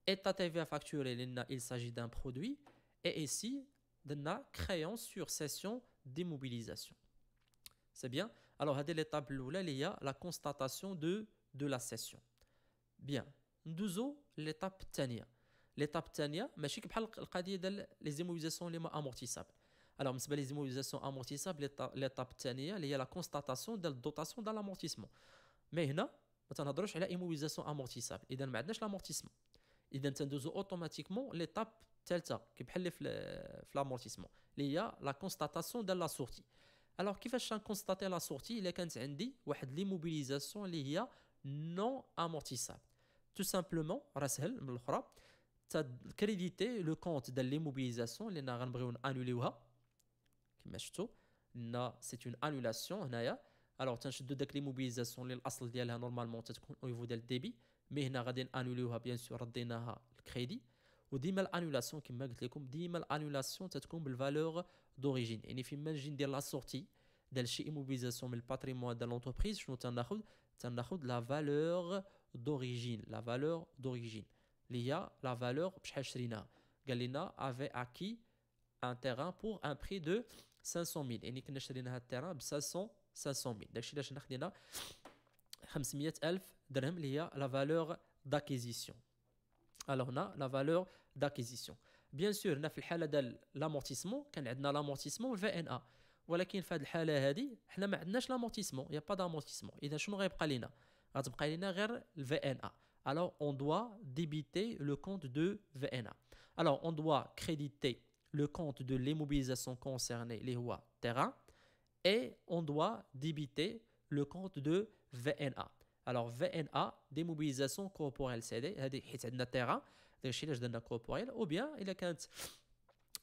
A: Et à TVA facturé, il s'agit d'un produit. Et ici, il y a créance sur session session d'immobilisation. C'est bien. Alors, هذه l'étape il اللي هي la constatation de de la session. Bien. ندوزو l'étape tenia. l'étape tenia, ماشي بحال القضيه ديال les immobilisations amortissables. Alors, بالنسبه les immobilisations amortissables l'étape il y a la constatation de la dotation dans l'amortissement. Mais هنا nous تنهضروش على immobilisation amortissable. اذا ما عندناش l'amortissement. اذا تندوزو automatiquement l'étape الثالثه qui بحال في l'amortissement y a la constatation de la sortie. Alors, quest constater à la sortie L'immobilisation, il y a un non amortissable Tout simplement, tu as créditer le compte de l'immobilisation, il n'y a pas annuler. C'est une annulation. Alors, tu as dit que l'immobilisation, il y a normalement au niveau du débit. Mais il n'y a pas de problème annuler, bien sûr, le crédit au dixième annulation qui me quitte le cumbe dixième annulation cette cumbe la valeur d'origine et il faut imaginer la sortie de la immobilisation mais le patrimoine de l'entreprise nous tend à re tend la valeur d'origine la valeur d'origine il y a la valeur pchérina galina avait acquis un terrain pour un prix de 500 000 et il n'a pas acheté le terrain 500 500 000 donc si la chana khedina 55100 il y a la valeur d'acquisition alors on la valeur d'acquisition. Bien sûr, dans le cas de l'amortissement, quand on a l'amortissement VNA. ولكن في هذه الحاله هذه pas ما عندناش لامورتيسمون يا با دامورتيسمون اذا شنو غيبقى لينا غتبقى لينا غير الفي le VNA. alors on doit débiter le compte de VNA alors on doit créditer le compte de l'immobilisation concernée les rois terrain et on doit débiter le compte de VNA alors VNA démobilisation corporelle c'est-à-dire CD هذه حيت عندنا terrain داكشي علاش درنا كوربوريل او بيان الا كانت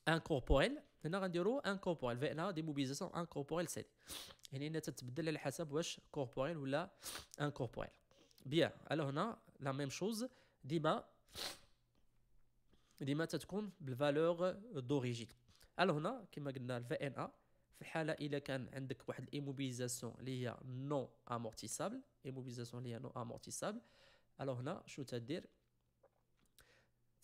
A: انكوربوريل هنا غنديرو انكوربوريل في لها دي موبيليزاسيون انكوربوريل سالي يعني هنا تتبدل على حسب واش كوربوريل ولا انكوربوريل بيان الو هنا لا ميم شوز ديما ديما تتكون بالفالور دوريجين الو هنا كما قلنا الفي ان ا في الحاله الا كان عندك واحد الايموبيزاسيون اللي هي نو امورتيسابل ايموبيليزاسيون اللي هي نو امورتيسابل الو هنا شو تدير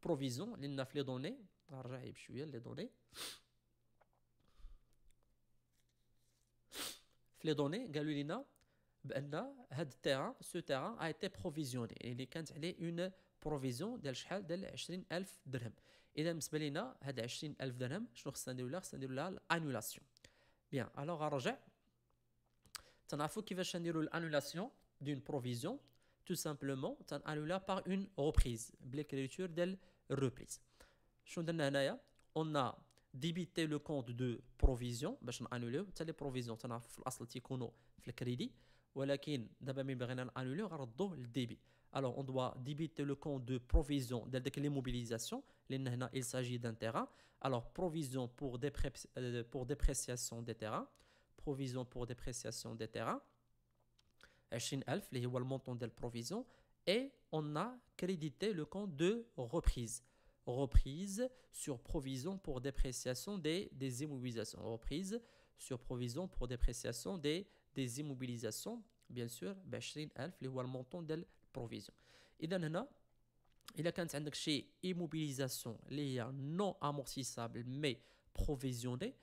A: provision, les données, les données, les données, Galulina, terrain, ce terrain a été provisionné. Il y a une provision de 20 000 dirhams. Et dans ce cas-là, 20 000 dirhams, je vais l'annulation. Bien, alors, on va fait l'annulation d'une provision tout simplement là par une reprise de l'écriture d'elle reprise شنو درنا هنايا on a débité le compte de provision باش نانوليو حتى لي بروفيزيون تنعرف في الاصل تيكونوا في الكريدي ولكن دابا ملي بغينا نانوليو غنردوه débit. alors on doit débiter le compte de provision de l'immobilisation il s'agit d'un terrain alors provision pour, euh, pour dépréciation des terrains provision pour dépréciation des terrains 20000 le montant de et on a crédité le compte de reprise reprise sur provision pour dépréciation des, des immobilisations reprise sur provision pour dépréciation des, des immobilisations bien sûr Bachelin Elf le montant de la provision اذا هنا a quand عندك chez immobilisation les non amortissable mais provisionnée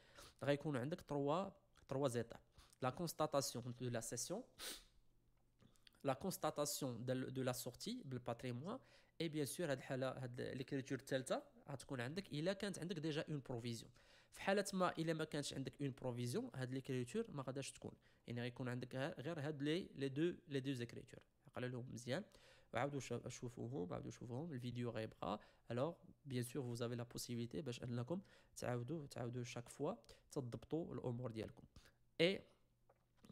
A: il y 3 trois étapes la constatation de la session la constatation de la sortie du patrimoine et bien sûr l'écriture telle غتكون عندك الا كانت عندك ديجا اون بروفيزيون في حاله ما الا ما كانتش عندك اون بروفيزيون هاد ليكريتور ما غاداش تكون يعني غيكون عندك غير هاد لي لي دو لي دو زيكريتور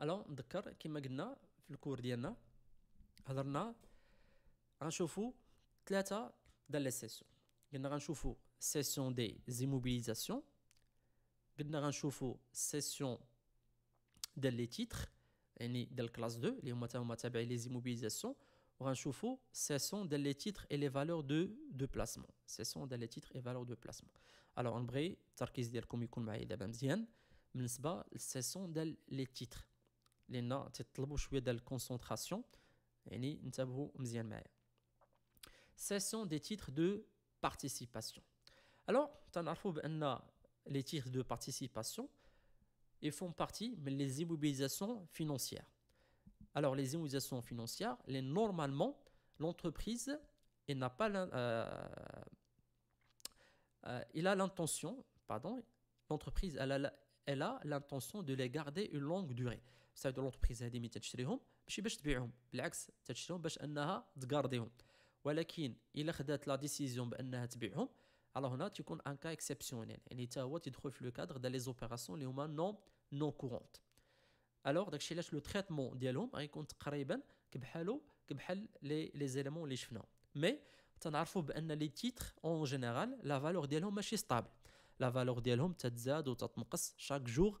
A: Alors, on d'accord, comme on l'a dit dans cours cour, on va voir les sessions. On va voir session des immobilisations. On va voir session des titres, classe 2, les immobilisations. On va voir session des titres et les valeurs de placement. Alors, des titres et les valeurs de placement. Alors, on va voir, comme des titres les concentration Ce sont des titres de participation. Alors, les titres de participation, font partie, des les immobilisations financières. Alors, les immobilisations financières, normalement, l'entreprise, elle euh, euh, a l'intention, pardon, l'entreprise, elle a l'intention de les garder une longue durée. ساعدوا لونتربريز هذه ملي تشريهم ماشي باش تبيعهم بالعكس تشريهم باش انها تكارديهم ولكن الا خدات لا ديسيزيون بانها تبيعهم على هنا تيكون ان كا اكسبسيونيل يعني حتى هو تيدخل في لو كادر ديال لي زوبيراسيون اللي هما نون نون كورونت الوغ داكشي علاش لو تريتمون ديالهم غيكون تقريبا كبحالو كبحال لي لي زيليمون اللي شفناهم مي تنعرفوا بان لي تيتر اون جينيرال لا فالور ديالهم ماشي ستابل لا فالور ديالهم تتزاد وتتنقص شاك جور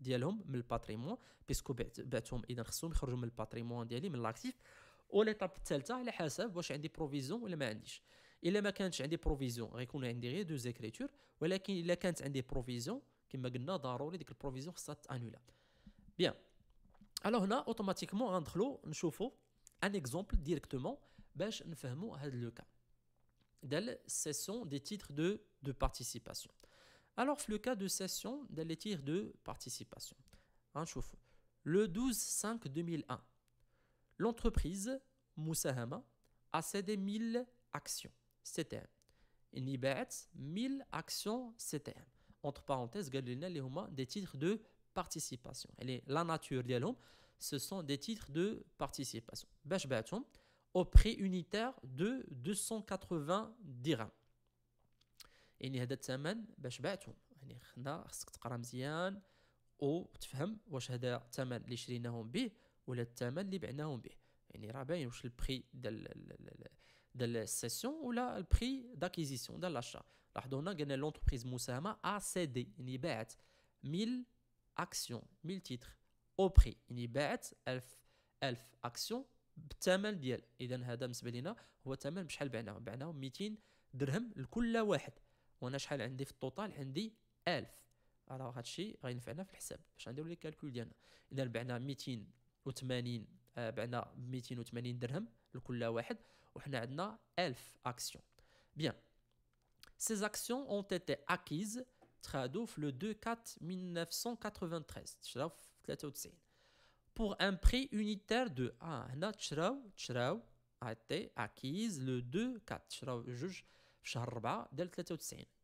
A: ديالهم من الباتريمون بيسكو بعتهم اذا خصهم يخرجوا من الباتريمون ديالي من لاكتيف وليطاب الثالثه على حسب واش عندي بروفيزيون ولا ما عنديش الا ما كانتش عندي بروفيزيون غيكون عندي غير دو زيكريتور ولكن الا كانت عندي بروفيزيون كما قلنا ضروري ديك البروفيزيون خصها تانولا بيان الو هنا اوتوماتيكمون غندخلو نشوفو ان اكزومبل ديريكتومون باش نفهمو هاد لو كا ديال سيسيون دي تيتر دو دو بارتيسيباسيون Alors, le cas de cession des les de participation. Hein, le 12-5-2001, l'entreprise Moussahama a cédé 1000 actions c'était Il y 1000 actions c'était Entre parenthèses, des titres de participation. est la nature ce sont des titres de participation. Hein, au prix unitaire de 280 dirhams. يعني هذا الثمن باش بعتهم يعني خنا خصك تقرا مزيان وتفهم واش هذا الثمن اللي شريناهم به ولا الثمن اللي بعناهم به يعني راه باين واش البري ديال ديال السيسيون ولا البري داكيزيسيون ديال لاشا لاحظوا هنا قلنا لونتربريز مساهمه ا سي دي يعني باعت 1000 اكسيون 1000 تيتر او بري يعني باعت 1000 1000 اكسيون بالثمن ديال اذا هذا بالنسبه لينا هو ثمن بشحال بعناهم بعناهم 200 درهم لكل واحد وانا شحال عندي في الطوطال عندي 1000 الوغ هادشي غينفعنا في الحساب باش نديرو لي كالكول ديالنا اذا بعنا 280 آه بعنا 280 درهم لكل واحد وحنا عندنا 1000 اكسيون بيان Ces actions ont été acquises le 2-4-1993, 93. pour un prix unitaire de ah, acquise le 2-4,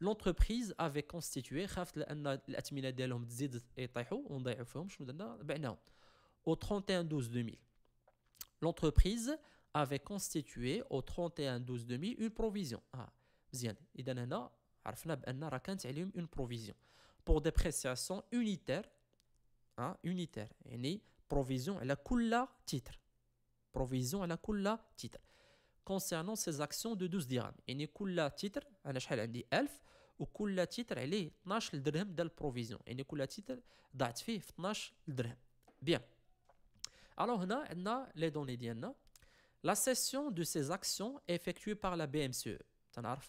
A: l'entreprise avait constitué خاف لان الاثمنه ديالهم تزيد يطيحوا ونضيعوا فيهم شنو درنا بعناهم au 31 12 2000 l'entreprise avait constitué au 31 12 2000 une provision ah مزيان اذا هنا عرفنا بان راه كانت عليهم une provision pour dépréciation unitaire hein, unitaire يعني provision على كل titre provision على كل titre concernant ces actions de 12 dirhams. Et ni la titre, un achat lundi 1000, ou كل titre, elle est 12 dirhams de la provision. Et ni la titre, date fait 12 dirhams. Bien. Alors, nous avons les données La cession de ces actions effectuée par la BMCE. T'en as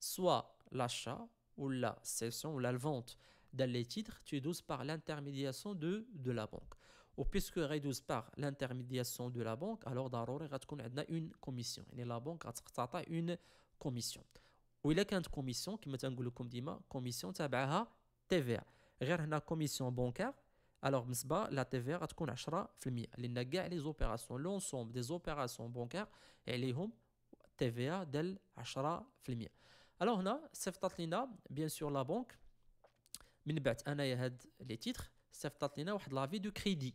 A: soit l'achat ou la cession ou la vente des les titres, tu 12 par l'intermédiation de, de la banque. Ou puisque réduit par l'intermédiation de la banque, alors d'abord y a une commission la banque a une commission. il y a commission qui met commission TVA. Il y une commission bancaire, alors la TVA Les les opérations l'ensemble des opérations bancaires et TVA Alors bien sûr la banque. les titres. la vie du crédit.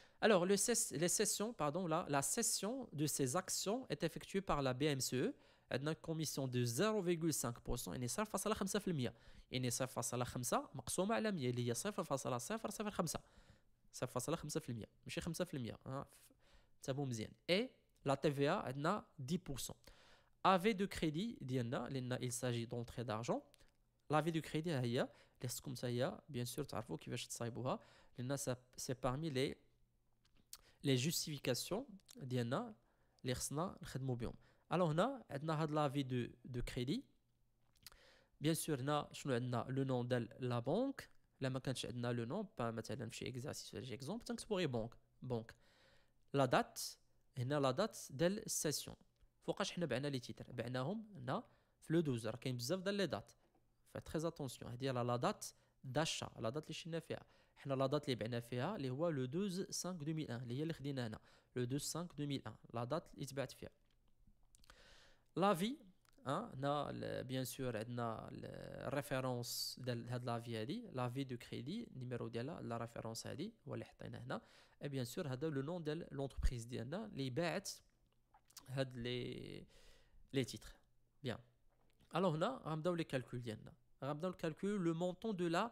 A: Alors, le ses, les sessions, pardon, là, la cession de ces actions est effectuée par la BMCE. Elle une commission de 0,5% et صفر فاصلة 5% يعني صفر فاصلة 5 على 100 اللي هي 0.005 0.5% صفر 5% ماشي 5% ها تابو مزيان et la TVA عندنا 10% AV de crédit ديالنا لان il s'agit d'entrée d'argent L'avis du crédit, هي, laisse comme ça, bien sûr, تعرفوا كيفاش تصايبوها, لأن c'est parmi les les justifications d'Yana, l'Irsna, Alors, y a vie de, de crédit. Bien sûr, a le nom de la banque. La makanch le nom, pas je exercice, exemple, Banque. La date, la date de session. que je les titres le 12, Faites très attention, dire la date d'achat, la date de la date libéna fa le voit le 2 5 2001 le 2 5 2001 la date libéna la vie on hein, a bien sûr on la référence de la vie la vie du crédit numéro de la référence dit et bien sûr le nom de l'entreprise les bêtes les titres bien alors nous avons ramenons le calcul y en a ramenons le calcul le montant de la...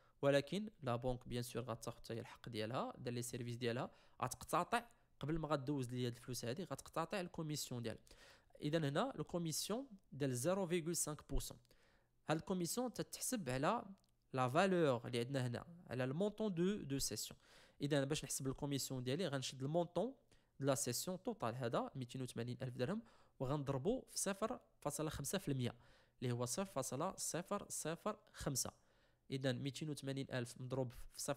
A: ولكن لا بونك بيان سور غتاخد حتى الحق ديالها دار لي سيرفيس ديالها غتقتطع قبل ما غدوز ليا هاد الفلوس هادي غتقتطع الكوميسيون ديالها اذا هنا الكوميسيون ديال 0.5% هاد الكوميسيون تتحسب على لا فالور اللي عندنا هنا على المونطون دو دو سيسيون اذا باش نحسب الكوميسيون ديالي غنشد المونطون دو لا سيسيون توتال هذا 280 الف درهم وغنضربو في 0.5% اللي هو 0.005 اذا 280 الف مضروب في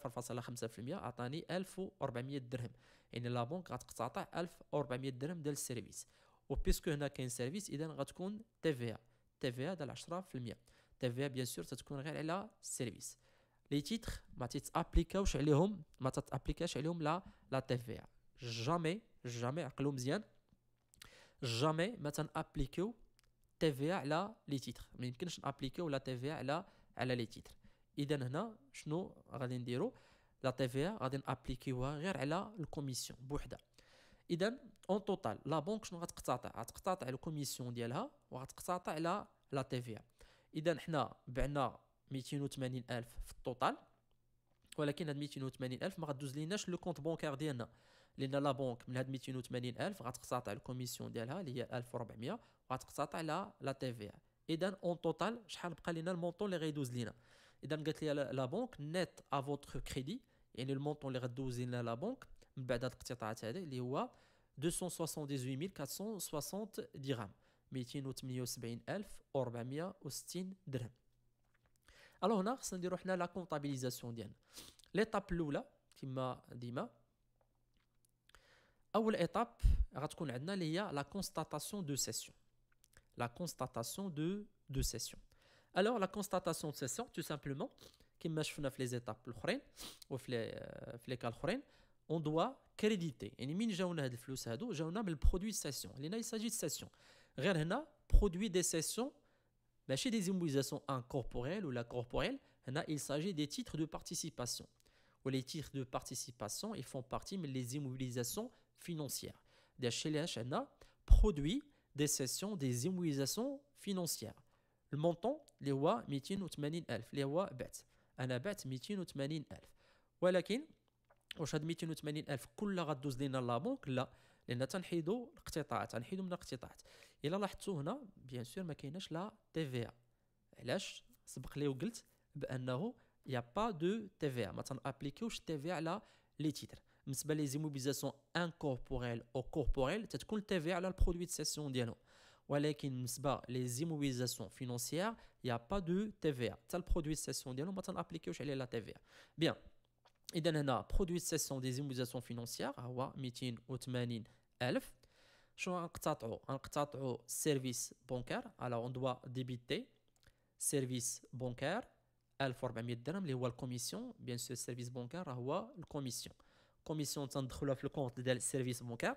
A: 0.5% اعطاني 1400 درهم يعني لا بونك غتقتطع 1400 درهم ديال السيرفيس وبيسكو هنا كاين سيرفيس اذا غتكون تي في ا تي في ا ديال 10% تي في ا بيان سور تتكون غير على السيرفيس لي تيتر ما تيتابليكاوش عليهم ما تتابليكاش عليهم لا لا تي في ا جامي جامي عقلو مزيان جامي ما تنابليكيو تي في ا على لي تيتر ما يمكنش نابليكيو لا تي في على على لي تيتر اذا هنا شنو غادي نديرو لا تي في غادي نابليكيوها غير على الكوميسيون بوحدها اذا اون توتال لا بنك شنو غتقتطع غتقتطع الكوميسيون ديالها وغتقتطع على لا تي في اذا حنا بعنا 280 الف في التوتال ولكن هاد 280 الف ما غدوز ليناش لو كونط بونكار ديالنا لان لا بنك من هاد 280 الف غتقتطع الكوميسيون ديالها اللي هي 1400 وغتقتطع على لا تي في اذا اون توتال شحال بقى لينا المونطون اللي غيدوز لينا Et vous avez dit que la banque, net à votre crédit, et nous avons dit que la banque, nous avons la banque est de 278 460 dirhams. Mais nous avons dit que dirhams. Alors, nous avons dit que la comptabilisation est L'étape est de 1 000 dirhams. La première étape, nous avons dit que la constatation de cession. La constatation de cession. Alors la constatation de cession, tout simplement, comme je dans les étapes ou les euh, cas on doit créditer. Et nous avons le flux, le produit de cession. Il s'agit de cession. Rien produit des cessions, mais ben, chez des immobilisations incorporelles ou la corporelle, il s'agit des titres de participation. Ou les titres de participation, ils font partie des immobilisations financières. Des HLH, produit des cessions des immobilisations financières. المونطون اللي هو 280 ألف اللي هو بعت أنا بعت 280 ألف ولكن واش هاد 280 ألف كلها غدوز لينا لابونك لا لان تنحيدو الاقتطاعات تنحيدو من الاقتطاعات الا لاحظتو هنا بيان سور ما كايناش لا تي في ا علاش سبق لي وقلت بانه يا با دو تي في ا ما تنابليكيوش تي في على لي تيتر بالنسبه لي زيموبيزاسيون انكوربوريل او كوربوريل تتكون تي في على البرودوي دي سيسيون ديالهم les immobilisations financières, il n'y a pas de TVA. le produit de session. appliquer la TVA. Bien, le produit de des immobilisations financières, service bancaire. Alors, on doit débiter. Service bancaire, elle les commission. Bien sûr, le service bancaire, une commission. commission le service bancaire.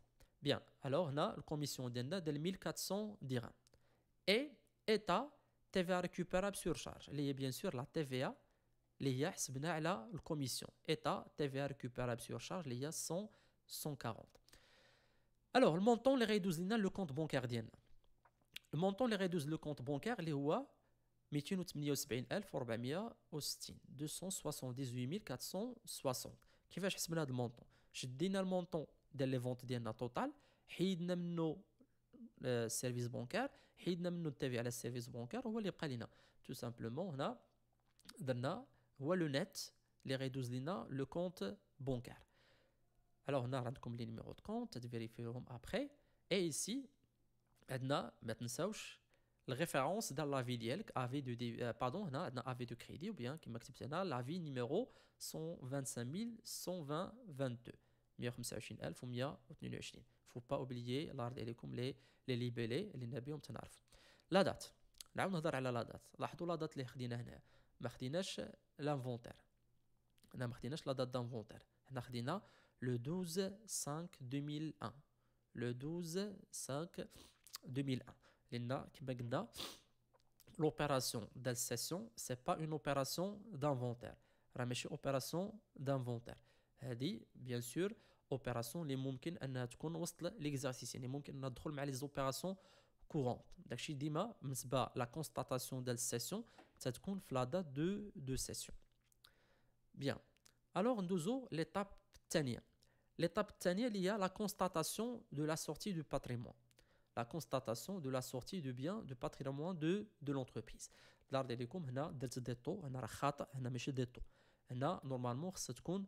A: Bien, alors là, la commission d'Enda de 1400 dirhams. Et État, TVA récupérable sur charge. Il y a bien sûr la TVA, il y a la commission. État, TVA récupérable sur charge, il y a 100, 140. Alors, le montant, les réduisent le compte bancaire Le montant, les réduisent le compte bancaire, les y 278 278 460. Qui va le montant Je dis le montant des ventes d'adnà totale, hidnem nos euh, services bancaires, hidnem notre TVA les services bancaires ou les qu'adnà. tout simplement on a d'adnà ou le net les réduis d'adnà le compte bancaire. alors on a comme les numéros de compte de vérifier après et ici d'adnà maintenant ça ouche la référence dans la vie d'iel qui de euh, pardon on a d'adnà de crédit ou bien qui m'exceptionnal la vie numéro sont vingt cinq 125000 و 122 فو با اوبليي لارد عليكم لي لي ليبيلي اللي نبيهم تنعرفوا لا دات نعاود نهضر على لا دات لاحظوا لا دات اللي خدينا هنا ما خديناش لانفونتير هنا ما خديناش لا دات دانفونتير هنا خدينا لو 12 5 2001 لو 12 5 2001 لان كما قلنا l'opération d'alcession c'est pas une opération d'inventaire راه ماشي اوبيراسيون d'inventaire هذه بيان سور opérations les mounkins, on a tout l'exercice. Les mounkins, on a les opérations courantes. Donc, je dis, on la constatation de la session, on a tout flada monde la date de Bien. Alors, nous avons l'étape dernière. L'étape dernière, il y a la constatation de la sortie du patrimoine. La constatation de la sortie du bien, du patrimoine de l'entreprise. Nous Nous avons tout le Nous avons tout le Nous avons tout le monde. Nous avons tout Nous avons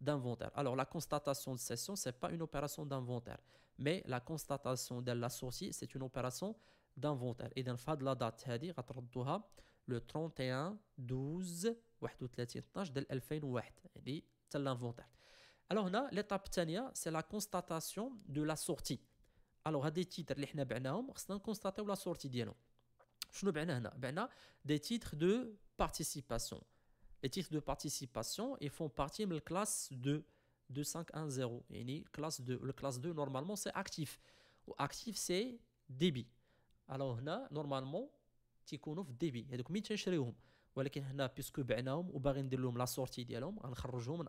A: d'inventaire. Alors, la constatation de cession, ce n'est pas une opération d'inventaire, mais la constatation de la sortie, c'est une opération d'inventaire. Et cas de la date, le 31 12 31 12 de 2001 c'est l'inventaire. Alors, l'étape c'est la constatation de la sortie. Alors, à des titres, c'est constater la sortie. Nous avons des titres de participation les titres de participation ils font partie de la classe 2 de 5, et classe 2 le classe 2 normalement c'est actif actif c'est débit alors là normalement تيكونوا في on هذوك مين تنشريوهم ولكن هنا بيسكو بعناهم وباغي ندير لهم لا سورتي ديالهم غنخرجوهم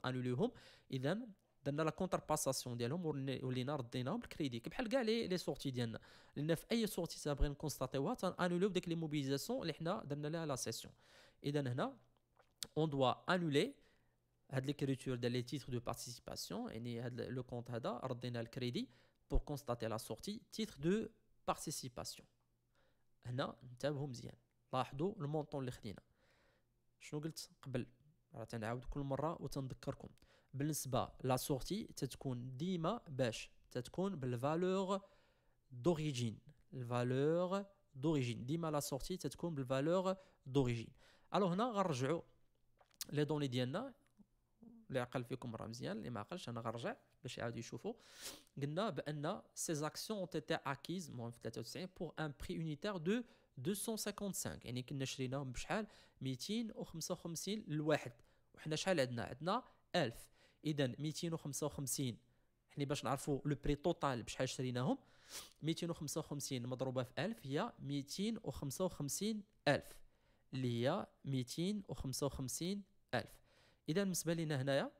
A: اذا درنا لا كونتر باساسيون ديالهم ولينا رديناهم الكريدي بحال كاع لي لي سورتي ديالنا هنا on doit annuler l'écriture des titres de participation et le compte هذا ردينا crédit pour constater la sortie titre de participation هنا انتبهوا مزيان لاحظوا المونطون اللي خدينا شنو قلت قبل راه تنعاود كل مره وتنذكركم بالنسبه لا سورتي تتكون ديما باش تتكون بالفالور ديما لا تتكون بالفالور هنا غنرجعوا لي دوني ديالنا اللي عقل فيكم راه مزيان اللي ما عقلش انا غنرجع باش يعاودوا يشوفوا قلنا بان سي زاكسيون اون تيتي اكيز المهم في 93 بور ان بري يونيتير دو 255 يعني كنا شريناهم بشحال 255 لواحد وحنا شحال عندنا عندنا 1000 اذا 255 حنا باش نعرفوا لو بري توتال بشحال شريناهم 255 مضروبه في 1000 هي 255000 اللي هي 255 1000 اذا بالنسبه لنا هنايا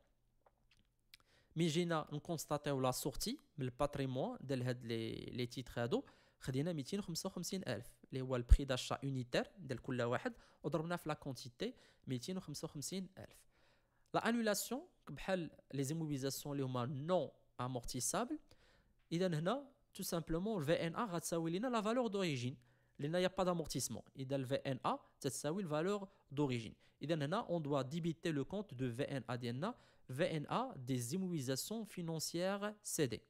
A: مي جينا نكونستاتيو لا سورتي من الباتريمون ديال هاد لي لي تيتر هادو خدينا 255 الف اللي هو البري داشا اونيتير ديال كل واحد وضربنا في لا كونتيتي 255 الف لا انولاسيون بحال لي زيموبيزاسيون اللي هما نون امورتيسابل اذا هنا تو سامبلومون الفي ان ا غتساوي لينا لا فالور دوريجين Il n'y a pas d'amortissement. Et dans le VNA, c'est la valeur d'origine. Et on doit débiter le compte de VNA. VNA des immobilisations financières cédées.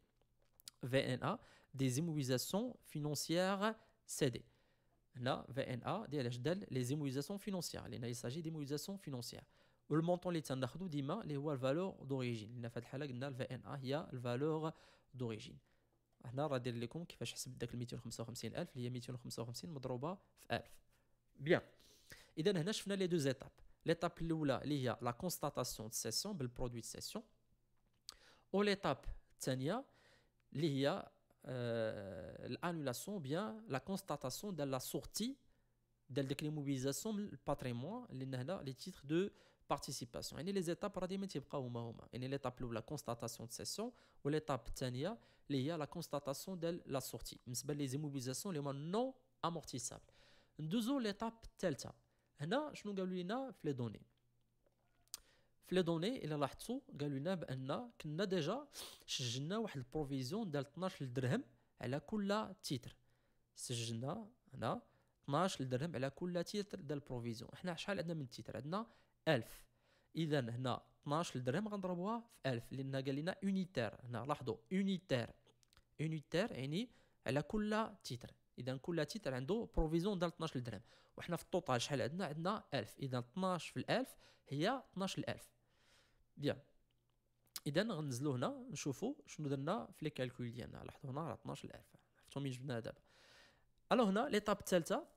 A: VNA des immobilisations financières cédées. Là, VNA, les immobilisations financières. Il s'agit d'immobilisations financières. Le montant dima, la valeur d'origine. Il y a la valeur d'origine. Nous avons dit que les Bien. nous avons les deux étapes. L'étape l'Oula, la constatation de cession session, le produit de session. Ou l'étape bien, la constatation de la sortie de du patrimoine, les titres de participation. Et les étapes, on dit, mais l'étape la constatation de session, ou l'étape tania, il la constatation de la sortie. Mais les immobilisations, les moins non amortissables. Deuxième l'étape delta. nous gagne une les données. Les données, il a la tsu, galuna, enna, qu'on a déjà, j'ai une provision d'al 12 dirhams sur tous les titres. Nous avons une, 12 dirham, elle a coulé titre d'al provision. On a chacun un titre, 1000 اذا هنا 12 درهم غنضربوها في 1000 لان قال لنا اونيتير هنا لاحظوا اونيتير اونيتير يعني على كل تيتر اذا كل تيتر عنده بروفيزيون ديال 12 درهم وحنا في التوتال شحال عندنا عندنا 1000 اذا 12 في 1000 هي 12000 بيان اذا غنزلو هنا نشوفو شنو درنا في لي كالكول ديالنا لاحظوا هنا راه 12000 عرفتوا منين جبناها دابا الو هنا ليطاب الثالثه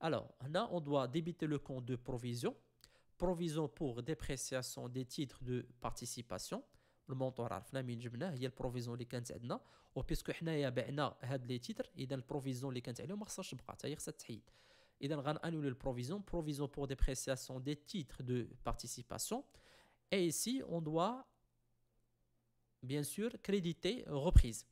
A: Alors là, on doit débiter le compte de provision. Provision pour dépréciation des titres de participation. Le montant en train des هي la اللي كانت عندنا وبيسكو حنايا بعنا هاد لي تيتر اذا البروفيزيون اللي كانت عليهم ما خصهاش que c'est هي خصها تحيد اذا annule la provision pour dépréciation des titres de participation et ici on doit bien sûr créditer reprise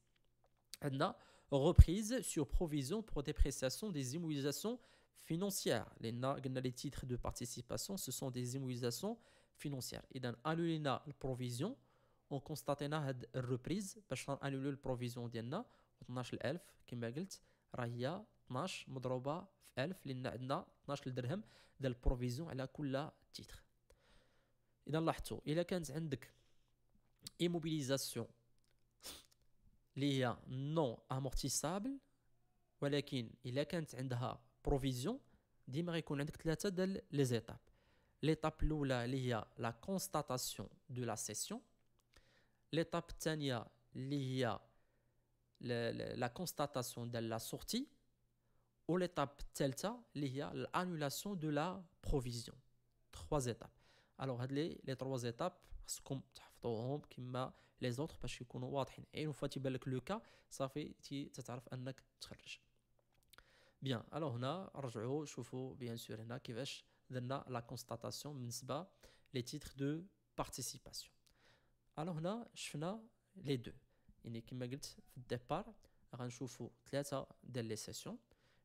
A: عندنا reprise sur provision pour dépréciation des immobilisations financière, les titres de participation, ce sont des immobilisations financières. Et dans la provision, on constate une reprise, parce qu'on la provision d'INA, 12000 elf, قلت راهي 12 مضروبه في 1000 عندنا 12 درهم ديال البروفيزيون على كل dans لاحظتوا كانت عندك اللي Provision, je vais les étapes. L'étape Lula, il y a la constatation de la session. L'étape Tania, il y a la constatation de la sortie. ou l'étape Telta, il y a l'annulation de la provision. Trois étapes. Alors, les trois étapes, ce que vous avez les autres, parce que ne avez pas. Et une fois que vous avez le cas, ça fait que vous avez Bien, alors là, on bien sûr a la constatation les titres de participation. Alors là, a les deux. On a le départ, on les sessions.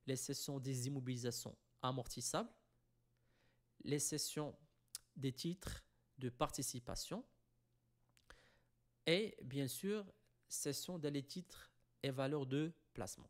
A: Les sessions des immobilisations amortissables, les sessions des titres de participation et bien sûr, sessions des titres et valeurs de placement.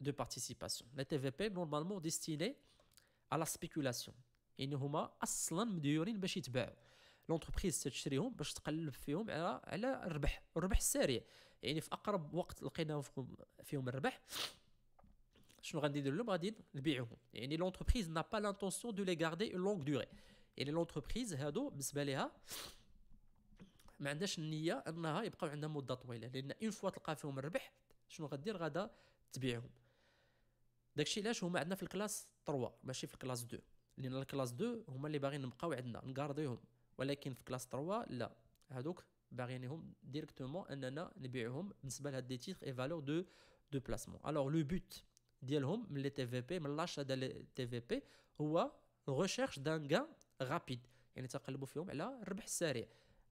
A: de participation. La TVP normalement destinée à la spéculation. إنهما أصلا مديورين باش يتباعوا لونتربريز تشريهم باش تقلب فيهم على على الربح الربح السريع يعني في اقرب وقت لقيناهم فيهم الربح شنو غندير ندير لهم غادي نبيعهم يعني لونتربريز نا با لانتونسيون دو لي غاردي اون لونغ دوري يعني لونتربريز هادو بالنسبه ليها ما عندهاش النيه انها يبقاو عندها مده طويله لان اون فوا تلقى فيهم الربح شنو غدير غادا تبيعهم داكشي علاش هما عندنا في الكلاس 3 ماشي في الكلاس 2 لان الكلاس 2 هما اللي باغيين نبقاو عندنا نغارديهم ولكن في كلاس 3 لا هادوك باغيينهم ديريكتومون اننا نبيعهم بالنسبه لهاد دي تيتغ اي فالور دو دو بلاسمون الوغ لو بوت ديالهم من لي تي في بي من لاش ديال لي تي في بي هو ريشيرش دان غان رابيد يعني تقلبوا فيهم على الربح السريع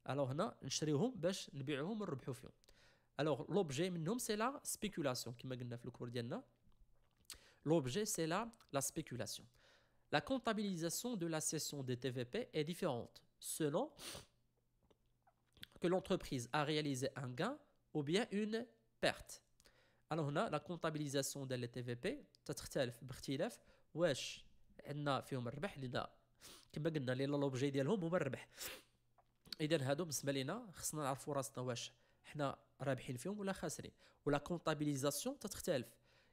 A: الوغ هنا نشريوهم باش نبيعوهم ونربحوا فيهم الوغ لوبجي منهم سي لا سبيكولاسيون كما قلنا في الكور ديالنا L'objet, c'est là la spéculation. La comptabilisation de la cession des TVP est différente selon que l'entreprise a réalisé un gain ou bien une perte. Alors on a la comptabilisation des TVP تختلف باختلاف واش عندنا فيهم الربح لنا كما قلنا لان لوبجي ديالهم هما الربح اذا هادو بالنسبه لينا خصنا نعرفوا راسنا واش حنا رابحين فيهم ولا خاسرين ولا كونطابيليزاسيون تتختلف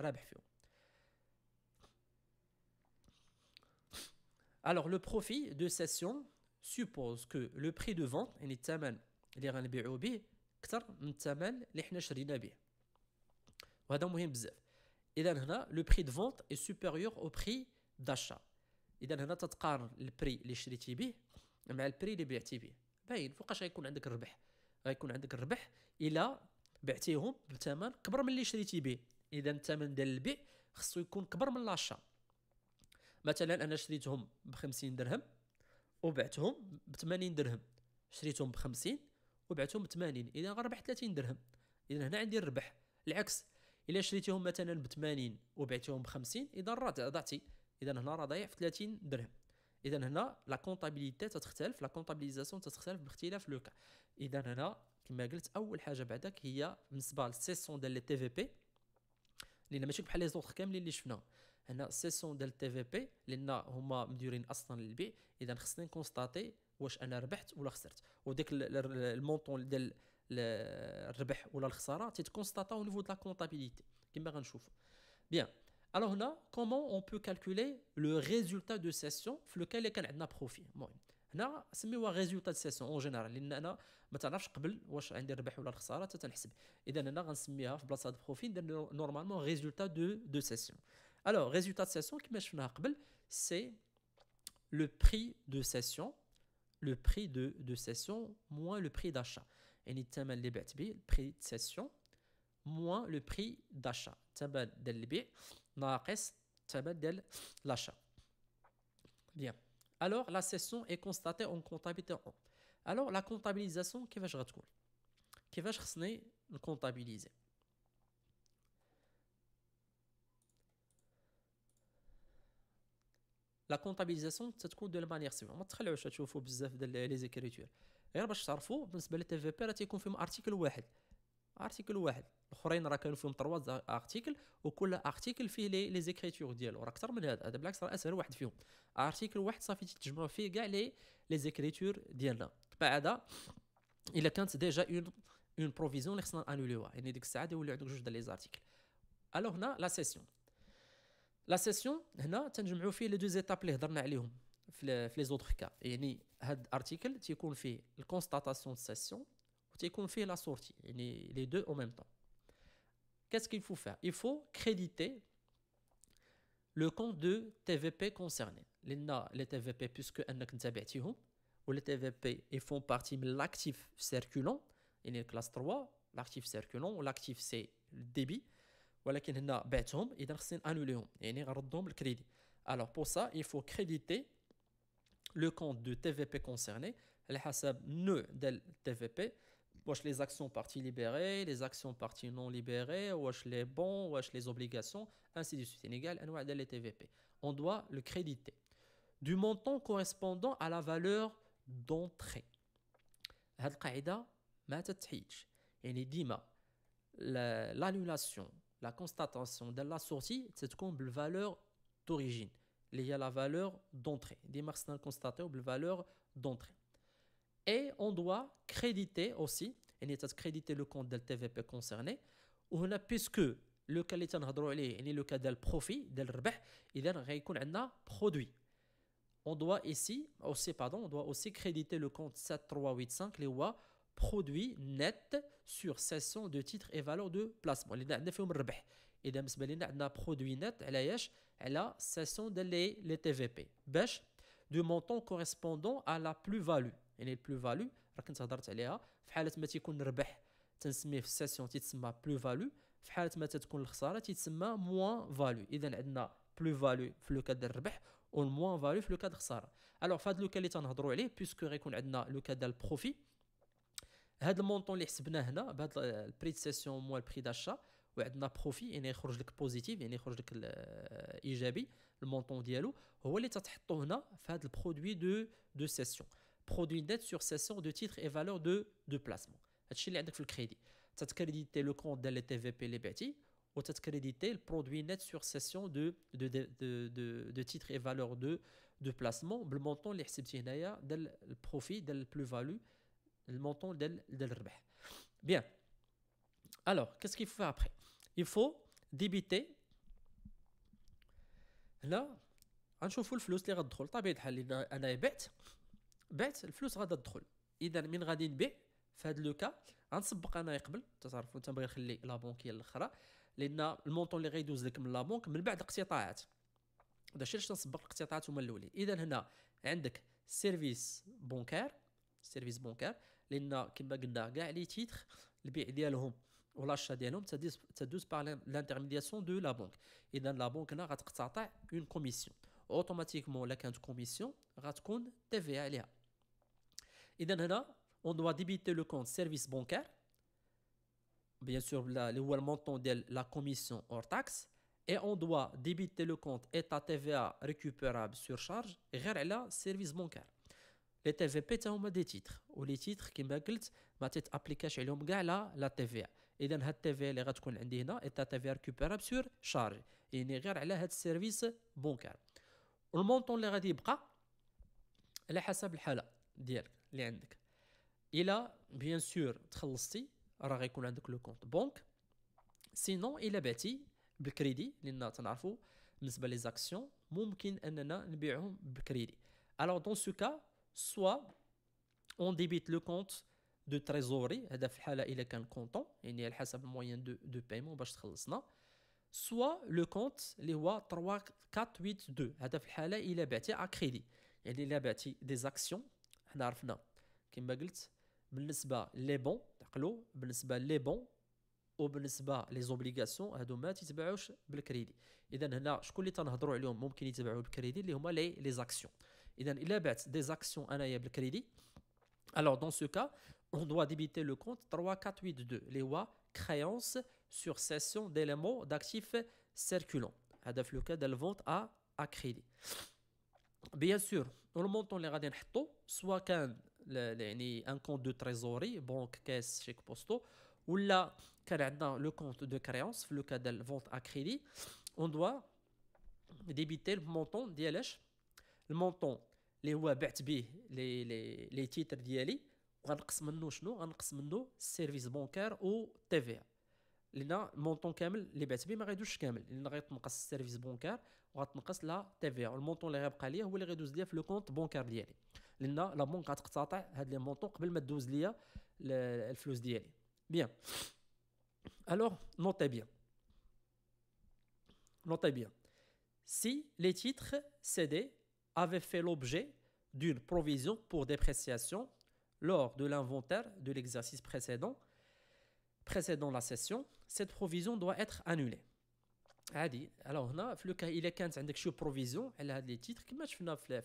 A: رابح فيهم Alors le profit de cession suppose que le prix de vente li الثمن اللي غنبيعو به اكثر من الثمن اللي حنا شرينا به وهذا مهم بزاف اذا هنا لو بري دو فونت اي سوبيريور او بري داشا اذا هنا تتقارن البري اللي شريتي به مع البري اللي بعتي به باين فوقاش غيكون عندك الربح غيكون عندك الربح الا بعتيهم بثمن كبر من اللي شريتي به اذا الثمن ديال البيع خصو يكون كبر من لاشا مثلا انا شريتهم ب 50 درهم وبعتهم ب 80 درهم شريتهم ب 50 وبعتهم ب 80 اذا ربحت 30 درهم اذا هنا عندي الربح العكس الا شريتهم مثلا ب 80 وبعتهم ب 50 اذا راه ضعتي اذا هنا راه ضايع في 30 درهم اذا هنا لا كونطابيليتي تتختلف لا كونطابيليزاسيون تتختلف باختلاف لوكا اذا هنا كما قلت اول حاجه بعدك هي بالنسبه للسيسيون ديال لي تي في بي لان ماشي بحال لي زوطخ كاملين اللي شفنا هنا سيسيون ديال تي في بي لان هما مديرين اصلا للبيع اذا خصني نكونستاتي واش انا ربحت ولا خسرت وديك المونطون ديال الربح ولا الخساره تيتكونستاتا او نيفو دو لا كونطابيليتي كما غنشوف بيان الوغ هنا كومون اون بو كالكولي لو ريزولتا دو سيسيون في لوكال كان عندنا بروفي المهم nous on nomme résultats de session en général, parce que je ne pas avant nous normalement de de session. Alors, résultat de session c'est le prix de session, le prix de moins le prix d'achat. Et nous avons le prix de session moins le prix d'achat. Nous avons le prix d'achat. Bien. Alors, la cession est constatée en comptabilité 1. Alors, la comptabilisation, qu'est-ce qui va-je retrouver Qui va-je comptabiliser La comptabilisation, ça se de la manière suivante. Je vais vous montrer beaucoup les écritures. Et là, je vais vous montrer, pour le TVP, il y a un article 1. Article 1. الاخرين راه كانوا فيهم 3 ارتيكل وكل ارتيكل فيه لي لي زيكريتور ديالو راه اكثر من هذا هذا بالعكس راه اسهل واحد فيهم ارتيكل واحد صافي تجمعوا فيه كاع لي لي زيكريتور ديالنا بعدا الا كانت ديجا اون اون بروفيزيون اللي خصنا انوليوها يعني ديك الساعه يولي عندك جوج ديال لي زارتيكل الو هنا لا سيسيون لا سيسيون هنا تنجمعوا فيه لي دو زيتاب اللي هضرنا عليهم في لي زوتر كا يعني هاد ارتيكل تيكون فيه الكونستاتاسيون سيسيون وتيكون فيه لا سورتي يعني لي دو او ميم طون Qu'est-ce qu'il faut faire Il faut créditer le compte de TVP concerné. Les TVP, puisque ou les TVP, ils font partie de l'actif circulant. Il est classe 3, l'actif circulant, l'actif c'est le débit. ولكن هنا et اذا خصني انوليهم يعني le crédit. Alors Pour ça, il faut créditer le compte de TVP concerné le حسب النوع e de TVP Wesh les actions parties libérées, les actions parties non libérées, wesh les bons, wesh les obligations, ainsi de suite. de les TVP. On doit le créditer. Du montant correspondant à la valeur d'entrée. l'annulation la constatation de la sortie la valeur d'origine Il y a la valeur d'entrée c'est خصنا la valeur d'entrée et on doit créditer aussi, et il créditer le compte de la TVP concerné, on a puisque le cas est le cas de profit, de il un produit. On doit ici aussi, pardon, on doit aussi créditer le compte 7385, les ouas produit net sur cession de titres et valeurs de placement. Il un produit net, elle a cession de les TVP, bêche du montant correspondant à la plus-value. يعني البلو فالو راه كنت هضرت عليها في حاله ما تيكون ربح تنسميه في السيسيون تيتسمى بلو فالو في حاله ما تتكون الخساره تيتسمى موان فالو اذا عندنا بلو فالو في لوكا ديال الربح و الموان فالو في لوكا ديال الخساره الوغ في هاد لوكا اللي تنهضروا عليه بيسكو غيكون عندنا لوكا ديال البروفي هاد المونطون اللي حسبناه هنا بهاد البري سيسيون موان البري داشا وعندنا بروفي يعني يخرج لك بوزيتيف يعني يخرج لك ايجابي المونطون ديالو هو اللي تتحطو هنا في هاد البرودوي دو دو سيسيون produit net sur cession de titres et valeurs de, de placement. C'est ce le crédit. Tu as crédité le compte de les TVP les bêtis ou tu as crédité le produit net sur cession de, de, de, de, titres et valeurs de, de placement. Le montant les le profit, le plus-value, le montant de l'RBA. Bien. Alors, qu'est-ce qu'il faut faire après Il faut débiter. Là, on chauffe le flux, les rentrées. T'as bien, on a bête. بعت الفلوس غادا تدخل اذا من غادي نبيع في هذا لوكا غنسبق انا يقبل تعرفوا بغي نخلي لا بونك هي الاخرى لان المونطون اللي غيدوز لك من لا بونك من بعد اقتطاعات هذا الشيء علاش تنسبق الاقتطاعات هما الاولين اذا هنا عندك سيرفيس بونكار سيرفيس بونكار لان كما قلنا كاع لي تيتر البيع ديالهم ولاشا ديالهم تدوز باغ لانترميدياسيون دو لا بونك اذا لا بونك هنا غتقتطع اون كوميسيون اوتوماتيكمون الا كانت كوميسيون غتكون تي في عليها Et on doit débiter le compte service bancaire. Bien sûr, le montant de la commission hors taxe. Et on doit débiter le compte état TVA récupérable sur charge. Et là, service bancaire. Les TVP sont des titres. Ou les titres qui ma tête l'application la TVA. Et TVA, les qu'on TVA récupérable sur charge. Et il là a service bancaire. Le montant est غادي يبقى على il a bien sûr le compte banque. Sinon, il a bâti le crédit. Nous avons les actions. Nous avons le crédit. Alors, dans ce cas, soit on débite le compte de trésorerie. Il n'y a pas de moyen de paiement. Soit le compte 3482. Il a bâti crédit. Il a bâti des actions. حنا عرفنا كما قلت بالنسبه لي بون تعقلوا بالنسبه لي بون وبالنسبه لي زوبليغاسيون هادو ما تتبعوش بالكريدي اذا هنا شكون اللي تنهضروا عليهم ممكن يتبعوا بالكريدي اللي هما لي لي زاكسيون اذا الا بعت دي زاكسيون انايا بالكريدي alors dans ce cas on doit débiter le compte 3482 اللي هو créance sur cession d'éléments d'actifs circulants هذا في لو كا ديال الفونت ا ا كريدي بيان سور pour le montant qu'on va soit dans un compte de trésorerie, banque, caisse, chèque postaux, ou dans le compte de créance, le cas de vente à crédit, on doit débiter le montant d'Ialèche. Le montant les va être mis les les titres d'Ialèche, on va le service bancaire ou TVA. L'ina a montant complet, mais Il service bancaire, TV. la TVA. Le montant a, est le compte bancaire. On a la banque qui le Bien. Alors, notez bien. Notez bien. Si les titres CD avaient fait l'objet d'une provision pour dépréciation lors de l'inventaire de l'exercice précédent, précédant la session, cette provision doit être annulée. Alors, là, le cas, il est une provision, elle a des titres, comme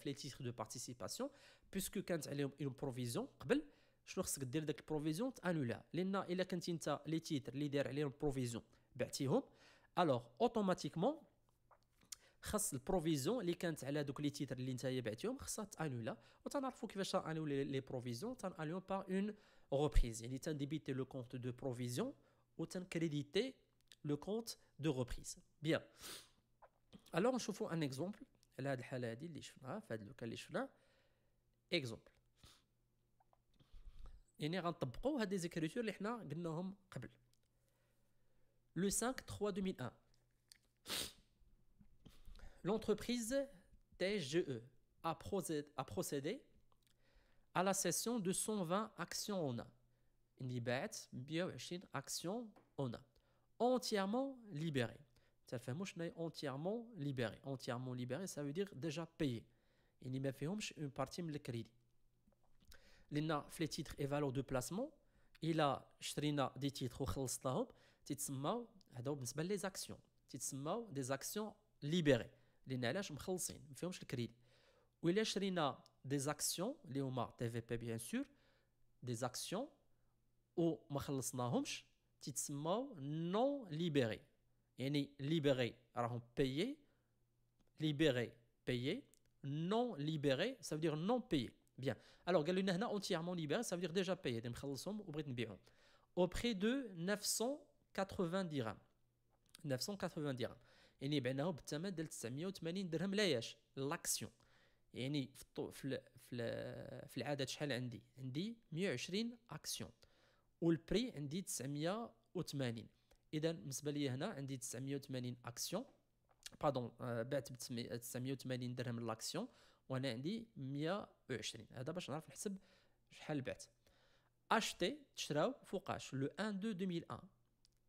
A: les titres de participation, puisque quand elle est une provision, شنو خصك دير داك البروفيزيون تانولا لان الا كنتي انت لي titres, اللي داير عليهم بروفيزيون بعتيهم alors automatiquement, خاص البروفيزيون اللي كانت على دوك لي تيتر اللي نتايا بعتيهم خاصها تانولا وتنعرفوا كيفاش تانولي لي بروفيزيون تاناليو بار اون reprise. Il est débité le compte de provision ou crédité le compte de reprise. Bien. Alors, on chauffe un exemple. Là, le cas exemple. écritures اللي le 5 3 2001 l'entreprise TGE a a procédé à la session de 120 actions on a. نبات 120 actions on a. Entièrement libéré. Ça fait entièrement libéré. Entièrement libéré, ça veut dire déjà payé. Il n'y a une partie de crédit. L'INA les titres et valeurs de placement. Il a des titres ou خلصتهم تتسموا هذا les actions تتسموا des actions libérées لان علاش مخلصين ما فيهمش il a شرينا des actions, les TVP bien sûr, des actions où makhlasnahomch titsemmaw non libéré, Yani libéré, rahom payé, libéré, payé, non libéré, ça veut dire non payé. Bien. Alors, il لنا entièrement libéré, ça veut dire déjà payé, Auprès Au de 980 dirhams. 980 dirhams. Et بعناه بثمن fait, 980 dirhams, l'action. يعني في الطو... في ال... في, ال... في العدد شحال عندي عندي 120 اكسيون والبري عندي 980 اذا بالنسبه لي هنا عندي 980 اكسيون باردون آه، بعت ب 980 درهم لاكسيون وانا عندي 120 هذا باش نعرف نحسب شحال بعت اشتي تشراو فوقاش لو 1 2 2001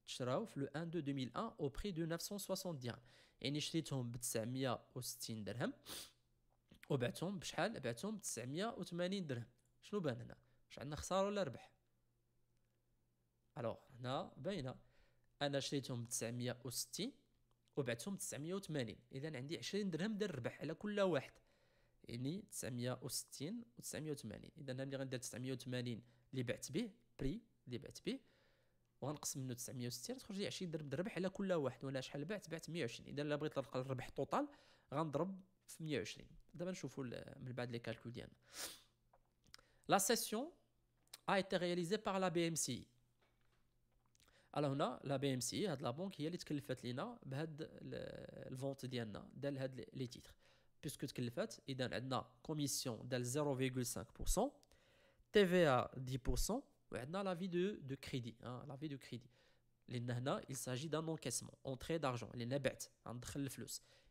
A: تشراو في لو 1 2 2001 او بري دو 970 يعني شريتهم ب 960 درهم وبعتهم بشحال بعتهم ب 980 درهم شنو بان هنا واش عندنا خساره ولا ربح الوغ هنا باينه انا شريتهم ب 960 وبعتهم ب 980 اذا عندي 20 درهم ديال الربح على كل واحد يعني 960 و 980 اذا انا ملي غندير 980 اللي بعت به بري اللي بعت به وغنقسم منه 960 تخرج لي 20 درهم الربح على كل واحد وانا شحال بعت بعت 120 اذا الا بغيت نلقى الربح طوطال غنضرب في 120 La session a été réalisée par la BMC. Alors, la BMC de la banque qui a fait l'INA, a vendu les titres. Puisque ce qu'elle a fait, elle a fait commission de 0,5%, TVA 10%, y a crédit hein، la vie de crédit. L'INA, il s'agit d'un encaissement, entrée d'argent, l'INEBET, entrée de flux.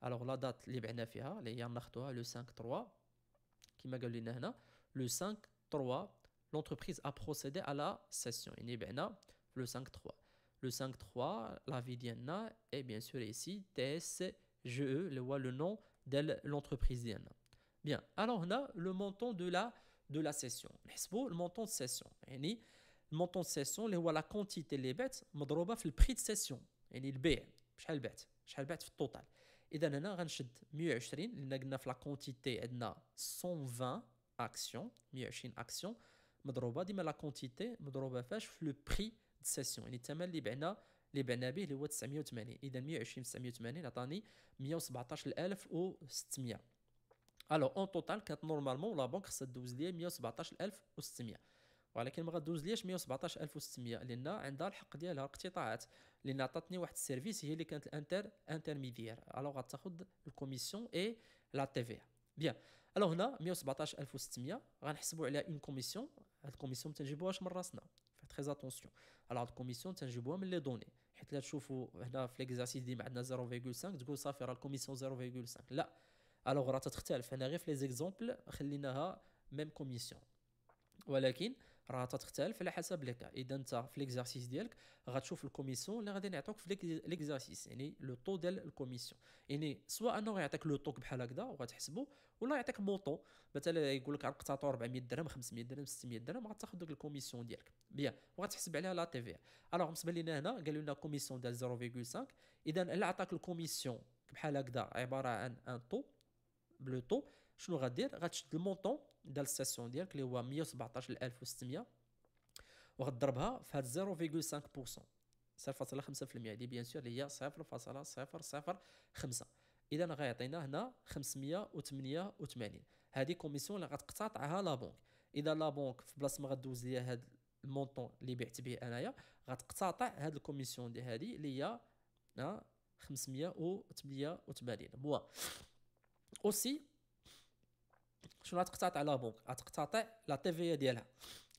A: alors la date اللي بعنا فيها le 5 3 كما قالوا le 5 3 l'entreprise a procédé à la cession يعني بعنا le 5 3 le 5 3 la vie et bien sûr ici TSGE le voit le nom de l'entreprise ديالنا bien alors on a le montant de la de la cession le montant de cession le montant de cession اللي هو la quantité les bêtes مضروبه le prix de cession يعني le شحال بعت شحال بعت total اذا هنا غنشد 120 لان قلنا في لا كونتيتي عندنا 120 اكسيون 120 اكسيون مضروبه ديما لا كونتيتي مضروبه فاش في لو بري د سيسيون يعني الثمن اللي بعنا اللي بعنا به اللي هو 980 اذا 120 في 980 عطاني 117600 الو اون توتال كانت نورمالمون لا بنك خصها دوز ليا 117600 ولكن ما غدوز 117600 لان عندها الحق ديالها اقتطاعات لان عطاتني واحد السيرفيس هي اللي كانت الانتر انترميديير الوغ غتاخذ الكوميسيون اي لا تي في بيان الوغ هنا 117600 غنحسبوا على اون كوميسيون هاد الكوميسيون تنجيبوهاش من راسنا في تري اتونسيون الوغ هاد الكوميسيون تنجيبوها من لي دوني حيت لا تشوفوا هنا في ليكزارسيس ديما عندنا 0.5 تقول صافي راه الكوميسيون 0.5 لا الوغ راه تتختلف هنا غير في لي زيكزومبل خليناها ميم كوميسيون ولكن راه تختلف على حسب لي اذا انت في ليكزارسيس ديالك غتشوف الكوميسيون اللي غادي نعطوك في ليكزارسيس يعني لو طو ديال الكوميسيون يعني سواء انه غيعطيك لو طو بحال هكذا وغتحسبو ولا يعطيك موطو مثلا يقول لك غنقتطعوا 400 درهم 500 درهم 600 درهم غتاخذ دوك الكوميسيون ديالك بيان وغتحسب عليها لا تي في الوغ بالنسبه لينا هنا قالوا لنا كوميسيون ديال 0.5 اذا الا عطاك الكوميسيون بحال هكذا عباره عن ان طو بلو طو شنو غدير غتشد المونطون دال السيسيون ديالك اللي هو 117600 وغضربها في هاد 0.5% 0.5% دي بيان سور اللي هي 0.0005 اذا غيعطينا هنا 588 هادي كوميسيون اللي غتقطعها لا بونك اذا لا بونك في بلاصه ما غدوز ليا هاد المونطون اللي بعت به انايا غتقطع هاد الكوميسيون دي هادي اللي هي 588 بوا اوسي شنو غتقتطع لا بنك غتقتطع لا تي في ديالها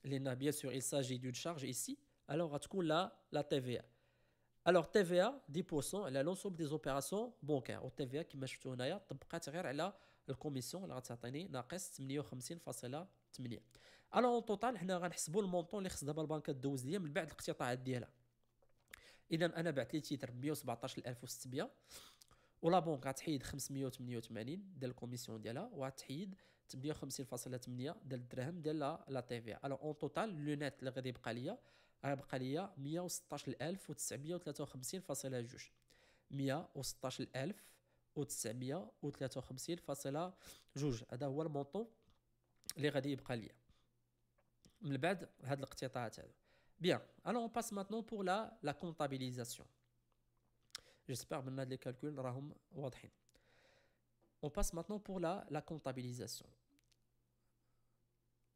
A: لان بيان سور il s'agit d'une charge ici alors غتكون لا لا تي في الوغ تي في 10% على لونسومبل دي زوبيراسيون بونكير تي في كما شفتو هنايا طبقات غير على الكوميسيون اللي غتعطيني ناقص 58.8 الوغ اون توتال حنا غنحسبوا المونطون اللي خص دابا البنكه دوز ليا من بعد الاقتطاعات ديالها اذا انا بعت لي تيتر ب 117600 ولا بونك غتحيد 588 ديال الكوميسيون ديالها وغتحيد 58.8 ديال الدرهم ديال لا تي في الوغ اون توتال لو نت اللي غادي يبقى ليا غيبقى ليا 116953.2 116953.2 هذا هو المونطو اللي غادي يبقى ليا من بعد هاد الاقتطاعات هادو بيان الوغ اون باس ماتنون بور لا لا كونطابيليزاسيون جيسبر من هاد لي كالكول راهم واضحين On passe maintenant pour la, la comptabilisation.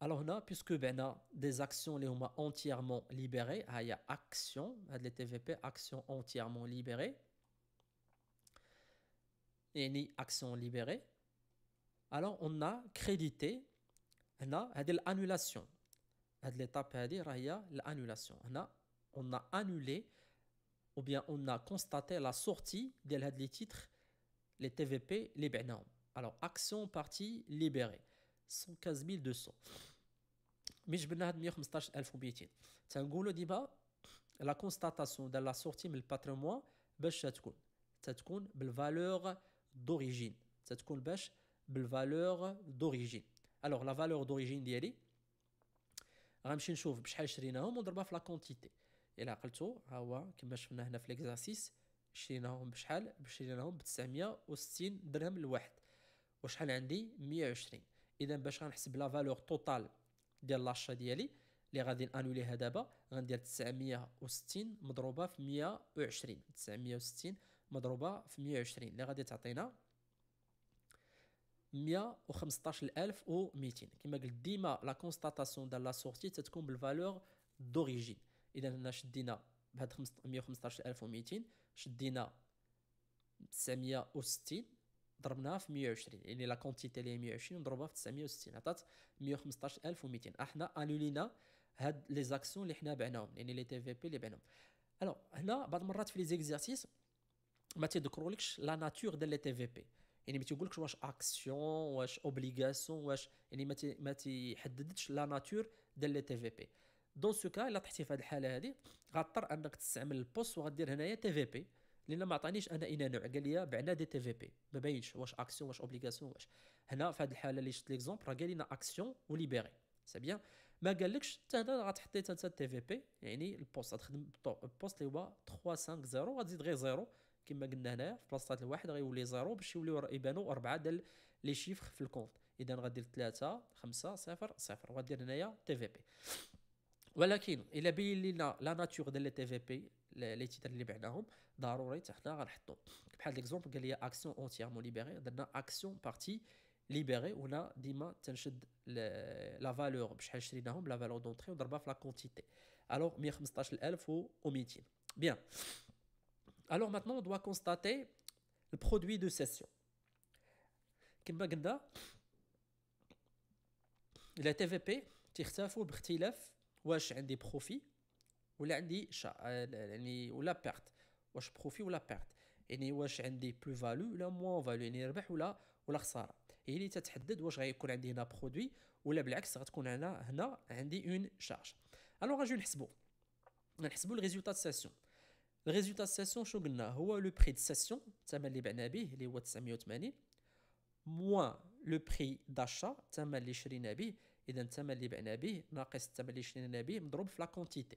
A: alors là, puisque ben a des actions les entièrement libérées, ah, il y a action, ah, les TVP, actions entièrement libérées, et ni actions libérées, alors on a crédité, on a l'annulation. L'étape, l'annulation. On a, on a annulé, ou bien on a constaté la sortie des titres, les TVP, les Alors, action partie libérées ». 115 200. Mais je vais un La constatation de la sortie du patrimoine, c'est la valeur d'origine. C'est valeur d'origine. Alors, la valeur d'origine, c'est ce غنمشي Je Je اذا باش غنحسب لا فالور توتال ديال لاشا ديالي اللي غادي انوليها دابا غندير 960 مضروبه في 120 960 مضروبه في 120 اللي غادي تعطينا 115200 كما قلت ديما لا كونستاتاسيون ديال لا سورتي تتكون بالفالور دوريجين اذا هنا شدينا بهاد 115200 شدينا 960 ضربناها في 120 يعني لا كونتيتي اللي هي 120 نضربها في 960 عطات 115200 احنا انولينا هاد لي زاكسيون اللي حنا بعناهم يعني لي تي في بي اللي بعناهم الو هنا بعض المرات في لي زيكزارسيس ما تيذكرولكش لا ناتور ديال لي تي في بي يعني ما تيقولكش واش اكسيون واش اوبليغاسيون واش يعني ما ما تيحددش لا ناتور ديال لي تي في بي دون سو كا الا طحتي في هاد الحاله هادي غاضطر انك تستعمل البوست وغدير هنايا تي في بي لان ما عطانيش انا انا نوع قال لي بعنا دي تي في بي ما باينش واش اكسيون واش اوبليغاسيون واش هنا في هذه الحاله اللي شفت ليكزومبل راه قال لنا اكسيون وليبيري سي بيان ما قالكش حتى هنا غتحطي حتى انت تي في بي يعني البوست غتخدم البوست اللي هو 350 غتزيد غير زيرو كما قلنا هنا في بلاصه الواحد غيولي زيرو باش يوليو يبانو اربعه ديال لي شيفر في الكونت اذا غدير 3 5 0 0 وغدير هنايا تي في بي ولكن الا بين لنا لا ناتور ديال لي تي في بي Les titres libérés, dans le de exemple, y a action entièrement libérée, une action partie libérée, où la avons dit que la valeur d'entrée, la quantité. Alors, nous faut dit Bien. Alors maintenant, on doit constater le produit de nous avons que ولا عندي شا... آه، يعني ولا بيرت واش بروفي ولا بيرت يعني واش عندي بلو فالو ولا موان فالو يعني ربح ولا ولا خساره هي اللي تتحدد واش غيكون عندي هنا برودوي ولا بالعكس غتكون هنا هنا عندي اون شارج الوغ غنجيو نحسبو نحسبو الريزولتا سيسيون الريزولتا سيسيون شو قلنا هو لو بري دو سيسيون الثمن اللي بعنا به اللي هو 980 موان لو بري داشا الثمن اللي شرينا به اذا الثمن اللي بعنا به ناقص الثمن اللي شرينا به مضروب في لا كونتيتي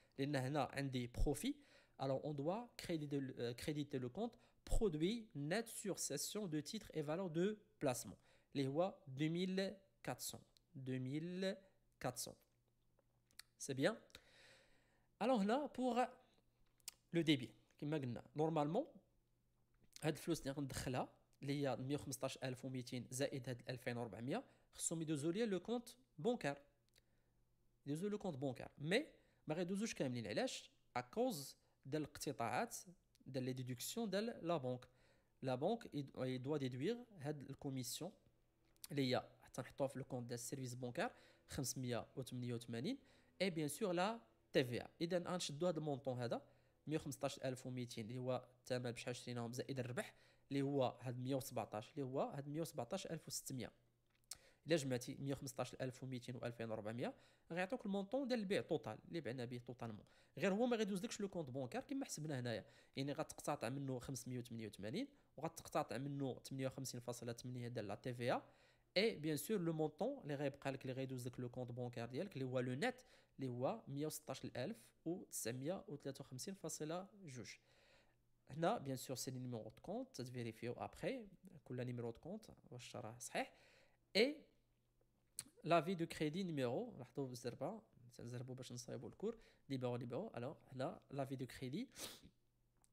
A: profit. Alors on doit créditer, euh, créditer le compte produit net sur cession de titres et valeur de placement. Les voix 2400. 2400. C'est bien. Alors là, pour le débit, normalement, هاد الفلوس اللي غندخلها اللي هي 115200 زائد هاد 2400 خصهم يدوزوا le لو كونت بونكار يدوزوا لو كونت بونكار مي باغي دوزوش كاملين علاش اكوز ديال الاقتطاعات ديال لي ديدكسيون ديال لا بنك لا بنك دو ديدوير هاد الكوميسيون اللي هي حتى نحطوها في الكونت ديال السيرفيس بونكار 588 اي بيان سور لا تي في اذا غنشدو هاد المونطون هذا 115200 اللي هو الثمن بشحال شريناهم زائد الربح اللي هو هاد 117 اللي هو هاد 117600 الا جمعتي 115000 و2400 200 و غيعطوك المونطون ديال البيع توتال اللي بعنا به توتالمون غير هو ما غيدوزلكش لو كونت بونكار كما حسبنا هنايا يعني غتقتطع منه 588 وغتقتطع منه 58.8 ديال لا تي في اي بيان سور لو مونطون اللي غيبقى لك اللي غيدوز لك لو كونت بونكار ديالك اللي هو لو نت اللي هو 116953.2 هنا بيان سور سي نيميرو دو كونت تفيريفيو ابخي كل نيميرو دو كونت واش راه صحيح اي لافي دو كريدي نيميرو نحطوه بالزربه نزربو باش نصايبو الكور نيميرو نيميرو الوغ هنا لافي دو كريدي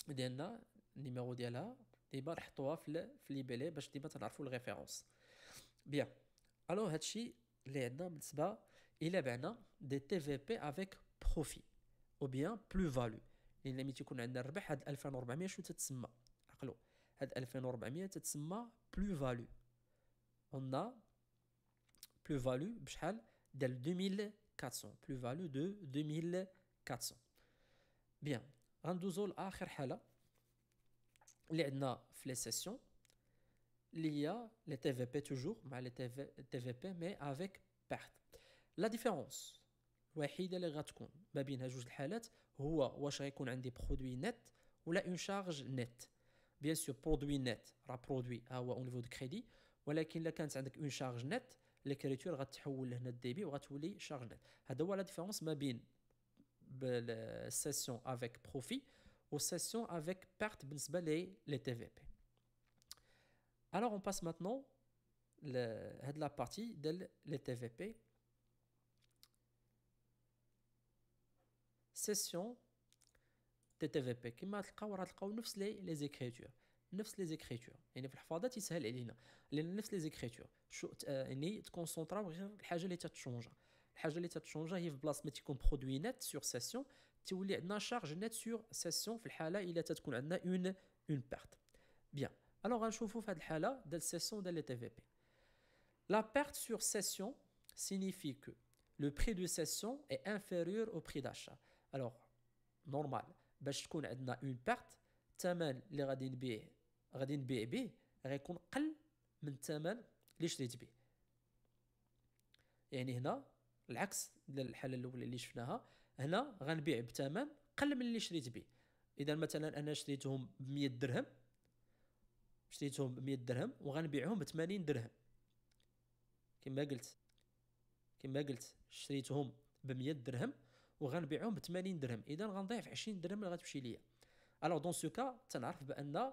A: ديالنا النيميرو ديالها ديما نحطوها في في ليبيلي باش ديما تنعرفو الريفيرونس بيان الو هادشي اللي عندنا بالنسبه الى بعنا دي تي في بي افيك بروفي او بيان بلو فالو لان ملي تيكون عندنا الربح هاد 2400 شنو تتسمى عقلو هاد 2400 تتسمى بلو فالو on Plus-value de 2400. Plus-value de 2400. Bien, on a fait une session. Il y a les TVP toujours, mais avec perte. La différence, c'est que les produits nets ont une charge nette. Bien sûr, produits nets ont un produit au niveau de crédit. Ou bien, il y a une charge nette l'écriture va t'pouler le demi ou va C'est la différence entre la session avec profit et la session avec perte بالنسبة les TVP. Alors on passe maintenant à la partie de TVP. Session des TVP qui m'a t'pouler les écritures nous les écritures et les préférations sont faciles à lire. Les mêmes les écritures. Tu te concentres sur les choses qui change, Les choses qui changent, ils ont un produit net sur session. vous avez une charge nette sur session. Dans ce il y a une perte. Bien. Alors, un chiffre. Dans ce perte sur la session de la TVP. La perte sur session signifie que le prix de session est inférieur au prix d'achat. Alors, normal. Mais il y une perte. Témoin les radins غادي نبيع به غيكون قل من الثمن اللي شريت به يعني هنا العكس ديال الحاله الاولى اللي شفناها هنا غنبيع بثمن قل من اللي شريت به اذا مثلا انا شريتهم ب 100 درهم شريتهم ب 100 درهم وغنبيعهم ب 80 درهم كما قلت كما قلت شريتهم ب 100 درهم وغنبيعهم ب 80 درهم اذا غنضيع في 20 درهم اللي غتمشي ليا الوغ دون سو كا تنعرف بان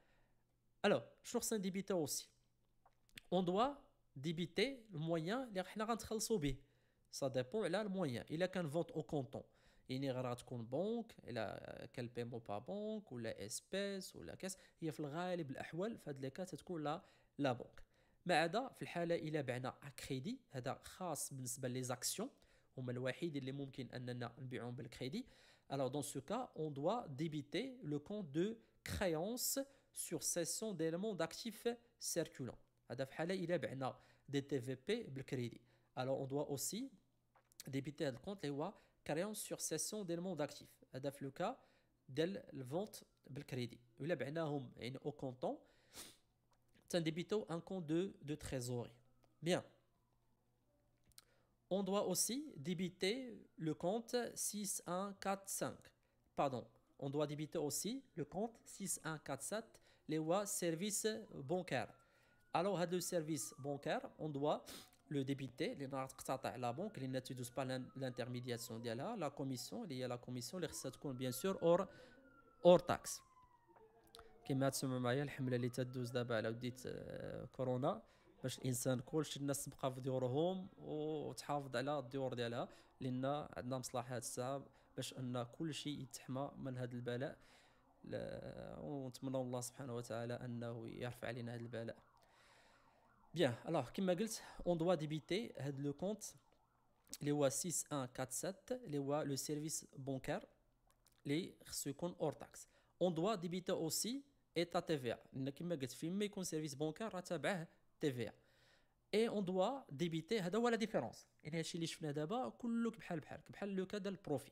A: Alors, je suis un débiteur aussi. On doit débiter le moyen, les rentrées sont Ça dépend, il a le moyen. Il a qu'un vente au canton. Il n'y a qu'une banque, il a euh, quel paiement par banque, ou la espèce, ou la caisse. Il y a le ralib, l'ahwal, fait les cas, c'est la, la banque. Mais Ada, il y a le il a un crédit, il a khas بالنسبة les actions, ou le wahid, il est ممكن ان نبيعهم بالكريدي. Alors, dans ce cas, on doit débiter le compte de créances sur 600 d'éléments d'actifs circulants. Il a des TVP le crédit. Alors on doit aussi débiter le compte les lois créant sur 600 d'éléments d'actifs. Adaf le cas de la vente le crédit. Il a hum, au comptant un débito un compte de, de trésorerie. Bien. On doit aussi débiter le compte 6145. Pardon, on doit débiter aussi le compte 6147 اللي هو سيرفيس بونكار الو هذا لو سيرفيس بونكار اون دوا لو ديبيتي اللي تقتطع لا بونك اللي تدوز با لانترميدياسيون ديالها لا كوميسيون اللي هي لا كوميسيون اللي خصها تكون بيان سور اور اور تاكس كما تسمعوا معايا الحمله اللي تدوز دابا على وديت كورونا باش الانسان كلشي الناس تبقى في ديورهم وتحافظ على الديور ديالها لان عندنا مصلحه الساعه باش ان كلشي يتحمى من هذا البلاء ونتمنى الله سبحانه وتعالى انه يرفع علينا هذا البلاء بيان الوغ كما قلت اون دوا ديبيتي هاد لو كونت اللي هو 6147 اللي هو لو سيرفيس بونكار اللي خصو يكون اور تاكس اون دوا ديبيتي اوسي ايتا تي في لان كما قلت فيما ما يكون سيرفيس بونكار راه تابعه تي في اي اون دوا ديبيتي هذا هو لا ديفيرونس يعني هادشي اللي شفناه دابا كله بحال بحال بحال لو كا ديال البروفي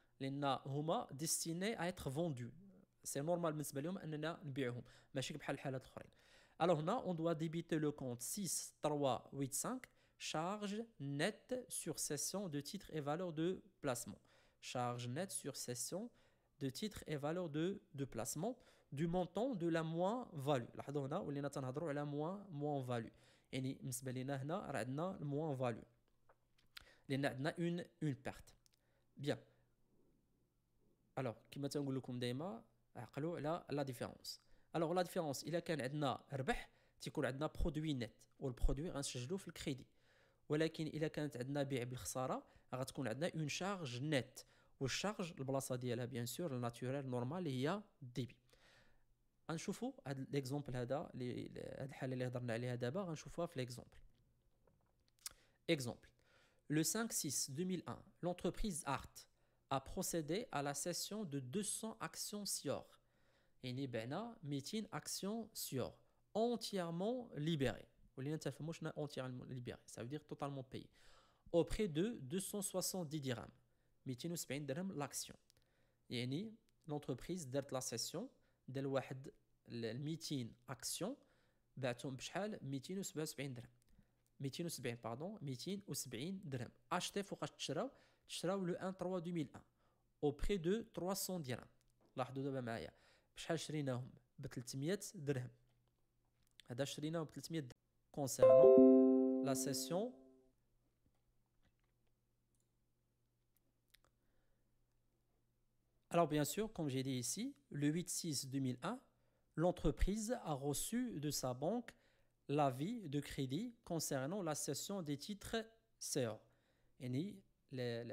A: هما ديستيني اتر فوندو سي نورمال بالنسبه لهم اننا نبيعهم ماشي بحال الحالات الاخرين Alors هنا on doit débiter le compte 6 3 8 5 charge nette sur session de titres et valeur de placement. Charge nette sur session de titres et valeur de, de placement du montant de la moins-value. لاحظوا هنا ولينا تنهضروا على moins moins value. يعني بالنسبه لنا هنا راه moins value. عندنا une une perte. Bien. الوغ كيما تنقول لكم دائما عقلوا على لا ديفيرونس الوغ لا ديفيرونس الا كان عندنا ربح تيكون عندنا برودوي نت والبرودوي غنسجلو في الكريدي ولكن الا كانت عندنا بيع بالخساره غتكون عندنا اون شارج نت والشارج البلاصه ديالها بيان سور الناتورال نورمال اللي هي الديبي غنشوفوا هاد ليكزومبل هذا اللي هاد الحاله اللي هضرنا عليها دابا غنشوفوها في ليكزومبل اكزومبل لو 5 6 2001 لونتربريز Art a procédé à la cession de 200 actions sur Et Nibena, meeting action sur entièrement libérées. entièrement libéré, ça veut dire totalement payé. Auprès de 270 dirhams. Meeting dirhams l'action. Et l'entreprise date la cession, dès le meeting action, Meeting ou dirhams. درهم 270 pardon. 270 dirhams. Acheter pour فوقاش le 1 3 2001 auprès de دو 300 درهم La دابا معايا بشحال شريناهم ب 300 درهم هذا شريناه ب 300 Alors bien sûr, comme j'ai dit ici, le 8-6-2001, l'entreprise a reçu de sa banque l'avis de crédit concernant la cession des titres C. Et les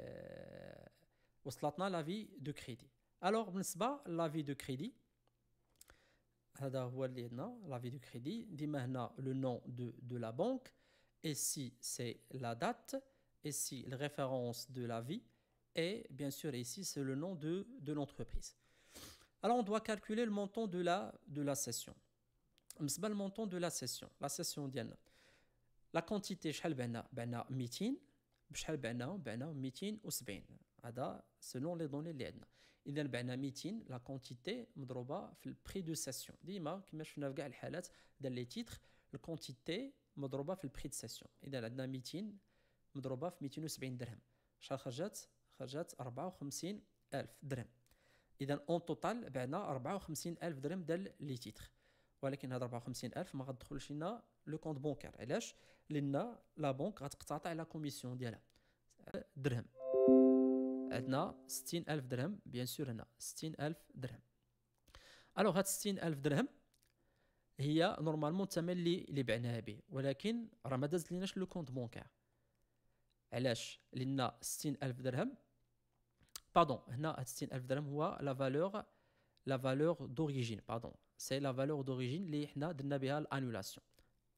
A: l'avis de crédit alors la l'avis de crédit la vie de crédit le nom de la banque et c'est la date et la référence de l'avis et bien sûr ici c'est le nom de de l'entreprise alors on doit calculer le montant de la de la session le montant de la session la session la quantité je vais بشحال بعناهم بعناهم 270 هذا سلون لي دوني اللي عندنا اذا بعنا 200 لا كونتيتي مضروبه في البري دو ساسيون ديما كما شفنا في كاع الحالات دار لي تيتر الكونتيتي مضروبه في البري دو ساسيون اذا عندنا 200 مضروبه في 270 درهم شحال خرجت خرجت 54 الف درهم اذا اون توتال بعنا 54 الف درهم دال لي تيتر ولكن هاد 54 الف ما غادخلش لنا لو كونت بونكار علاش لان لا بنك غتقتطع لا كوميسيون ديالها درهم عندنا الف درهم بيان سور هنا الف درهم الوغ هاد الف درهم هي نورمالمون الثمن اللي اللي بعناها به ولكن راه ما دازت ليناش لو كونت بونكار علاش لان الف درهم باردون هنا هاد الف درهم هو لا فالور لا فالور دوريجين باردون سي لا فالور دوريجين اللي حنا درنا بها الانولاسيون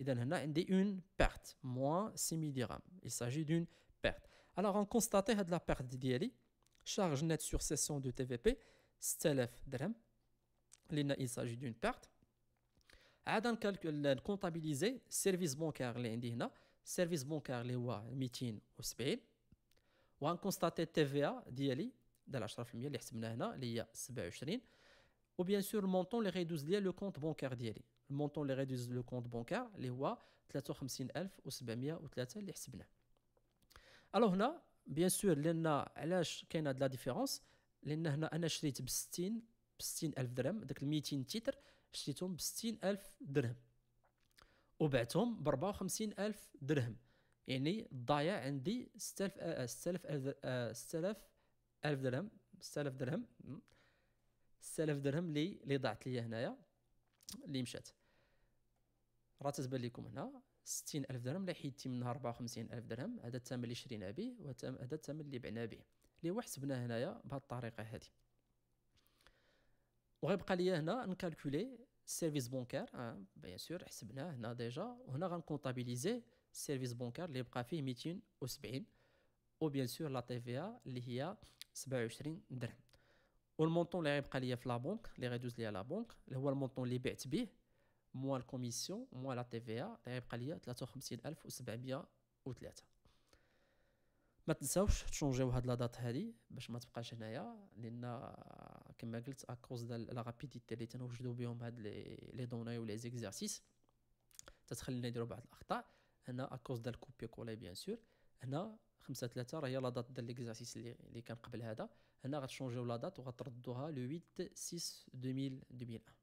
A: Il y a une perte, moins 6 000 dirhams. Il s'agit d'une perte. Alors, on constate que la perte de charge nette sur session de TVP, c'est dirham. Il s'agit d'une perte. On ah, dans le calcul, on comptabilise le service bancaire, le service bancaire, le meeting au SPI. On constate TVA, Dieli, de la charge de l'IA, l'IA, l'IA, l'IA, ou bien sûr le montant, le réduit, le compte bancaire, Dieli. المونطون اللي غيدوز لو كونت بونكار اللي هو 53703 اللي حسبناه الو هنا بيان سور لان علاش كاينه هاد لا ديفيرونس لان هنا انا شريت ب 60 ب 60000 درهم داك ال 200 تيتر شريتهم ب 60000 درهم وبعتهم ب 54000 درهم يعني ضايع عندي 6000 6000 6000 1000 درهم 6000 درهم 6000 درهم اللي اللي ضاعت ليا هنايا اللي مشات راه تتبان لكم هنا 60 الف درهم اللي حيدتي منها 54 الف درهم هذا الثمن اللي شرينا به وهذا الثمن اللي بعنا به اللي هو حسبناه هنايا بهذه الطريقه هذه وغيبقى ليا هنا نكالكولي السيرفيس بونكار آه بيان سور حسبناه هنا ديجا وهنا غنكونطابيليزي السيرفيس بونكار اللي بقى فيه 270 بيان سور لا تي في اللي هي 27 درهم والمونطون اللي غيبقى ليا في لا بونك اللي غيدوز ليا لا بونك اللي هو المونطون اللي بعت به موان الكوميسيون موان لا تي في ا إيه، غيبقى ليا 53703 ما تنساوش تشونجيو هاد لا دات هادي باش ما تبقاش هنايا لان كما قلت اكوز ديال لا رابيديتي اللي تنوجدو بهم هاد لي دوناي ولا زيكزارسيس تتخلينا نديرو بعض الاخطاء هنا اكوز ديال كوبي كولاي بيان سور هنا خمسة ثلاثة راه هي لا دات ديال ليكزارسيس اللي, اللي كان قبل هذا هنا غتشونجيو لا دات وغتردوها لو 8 6 2000 2001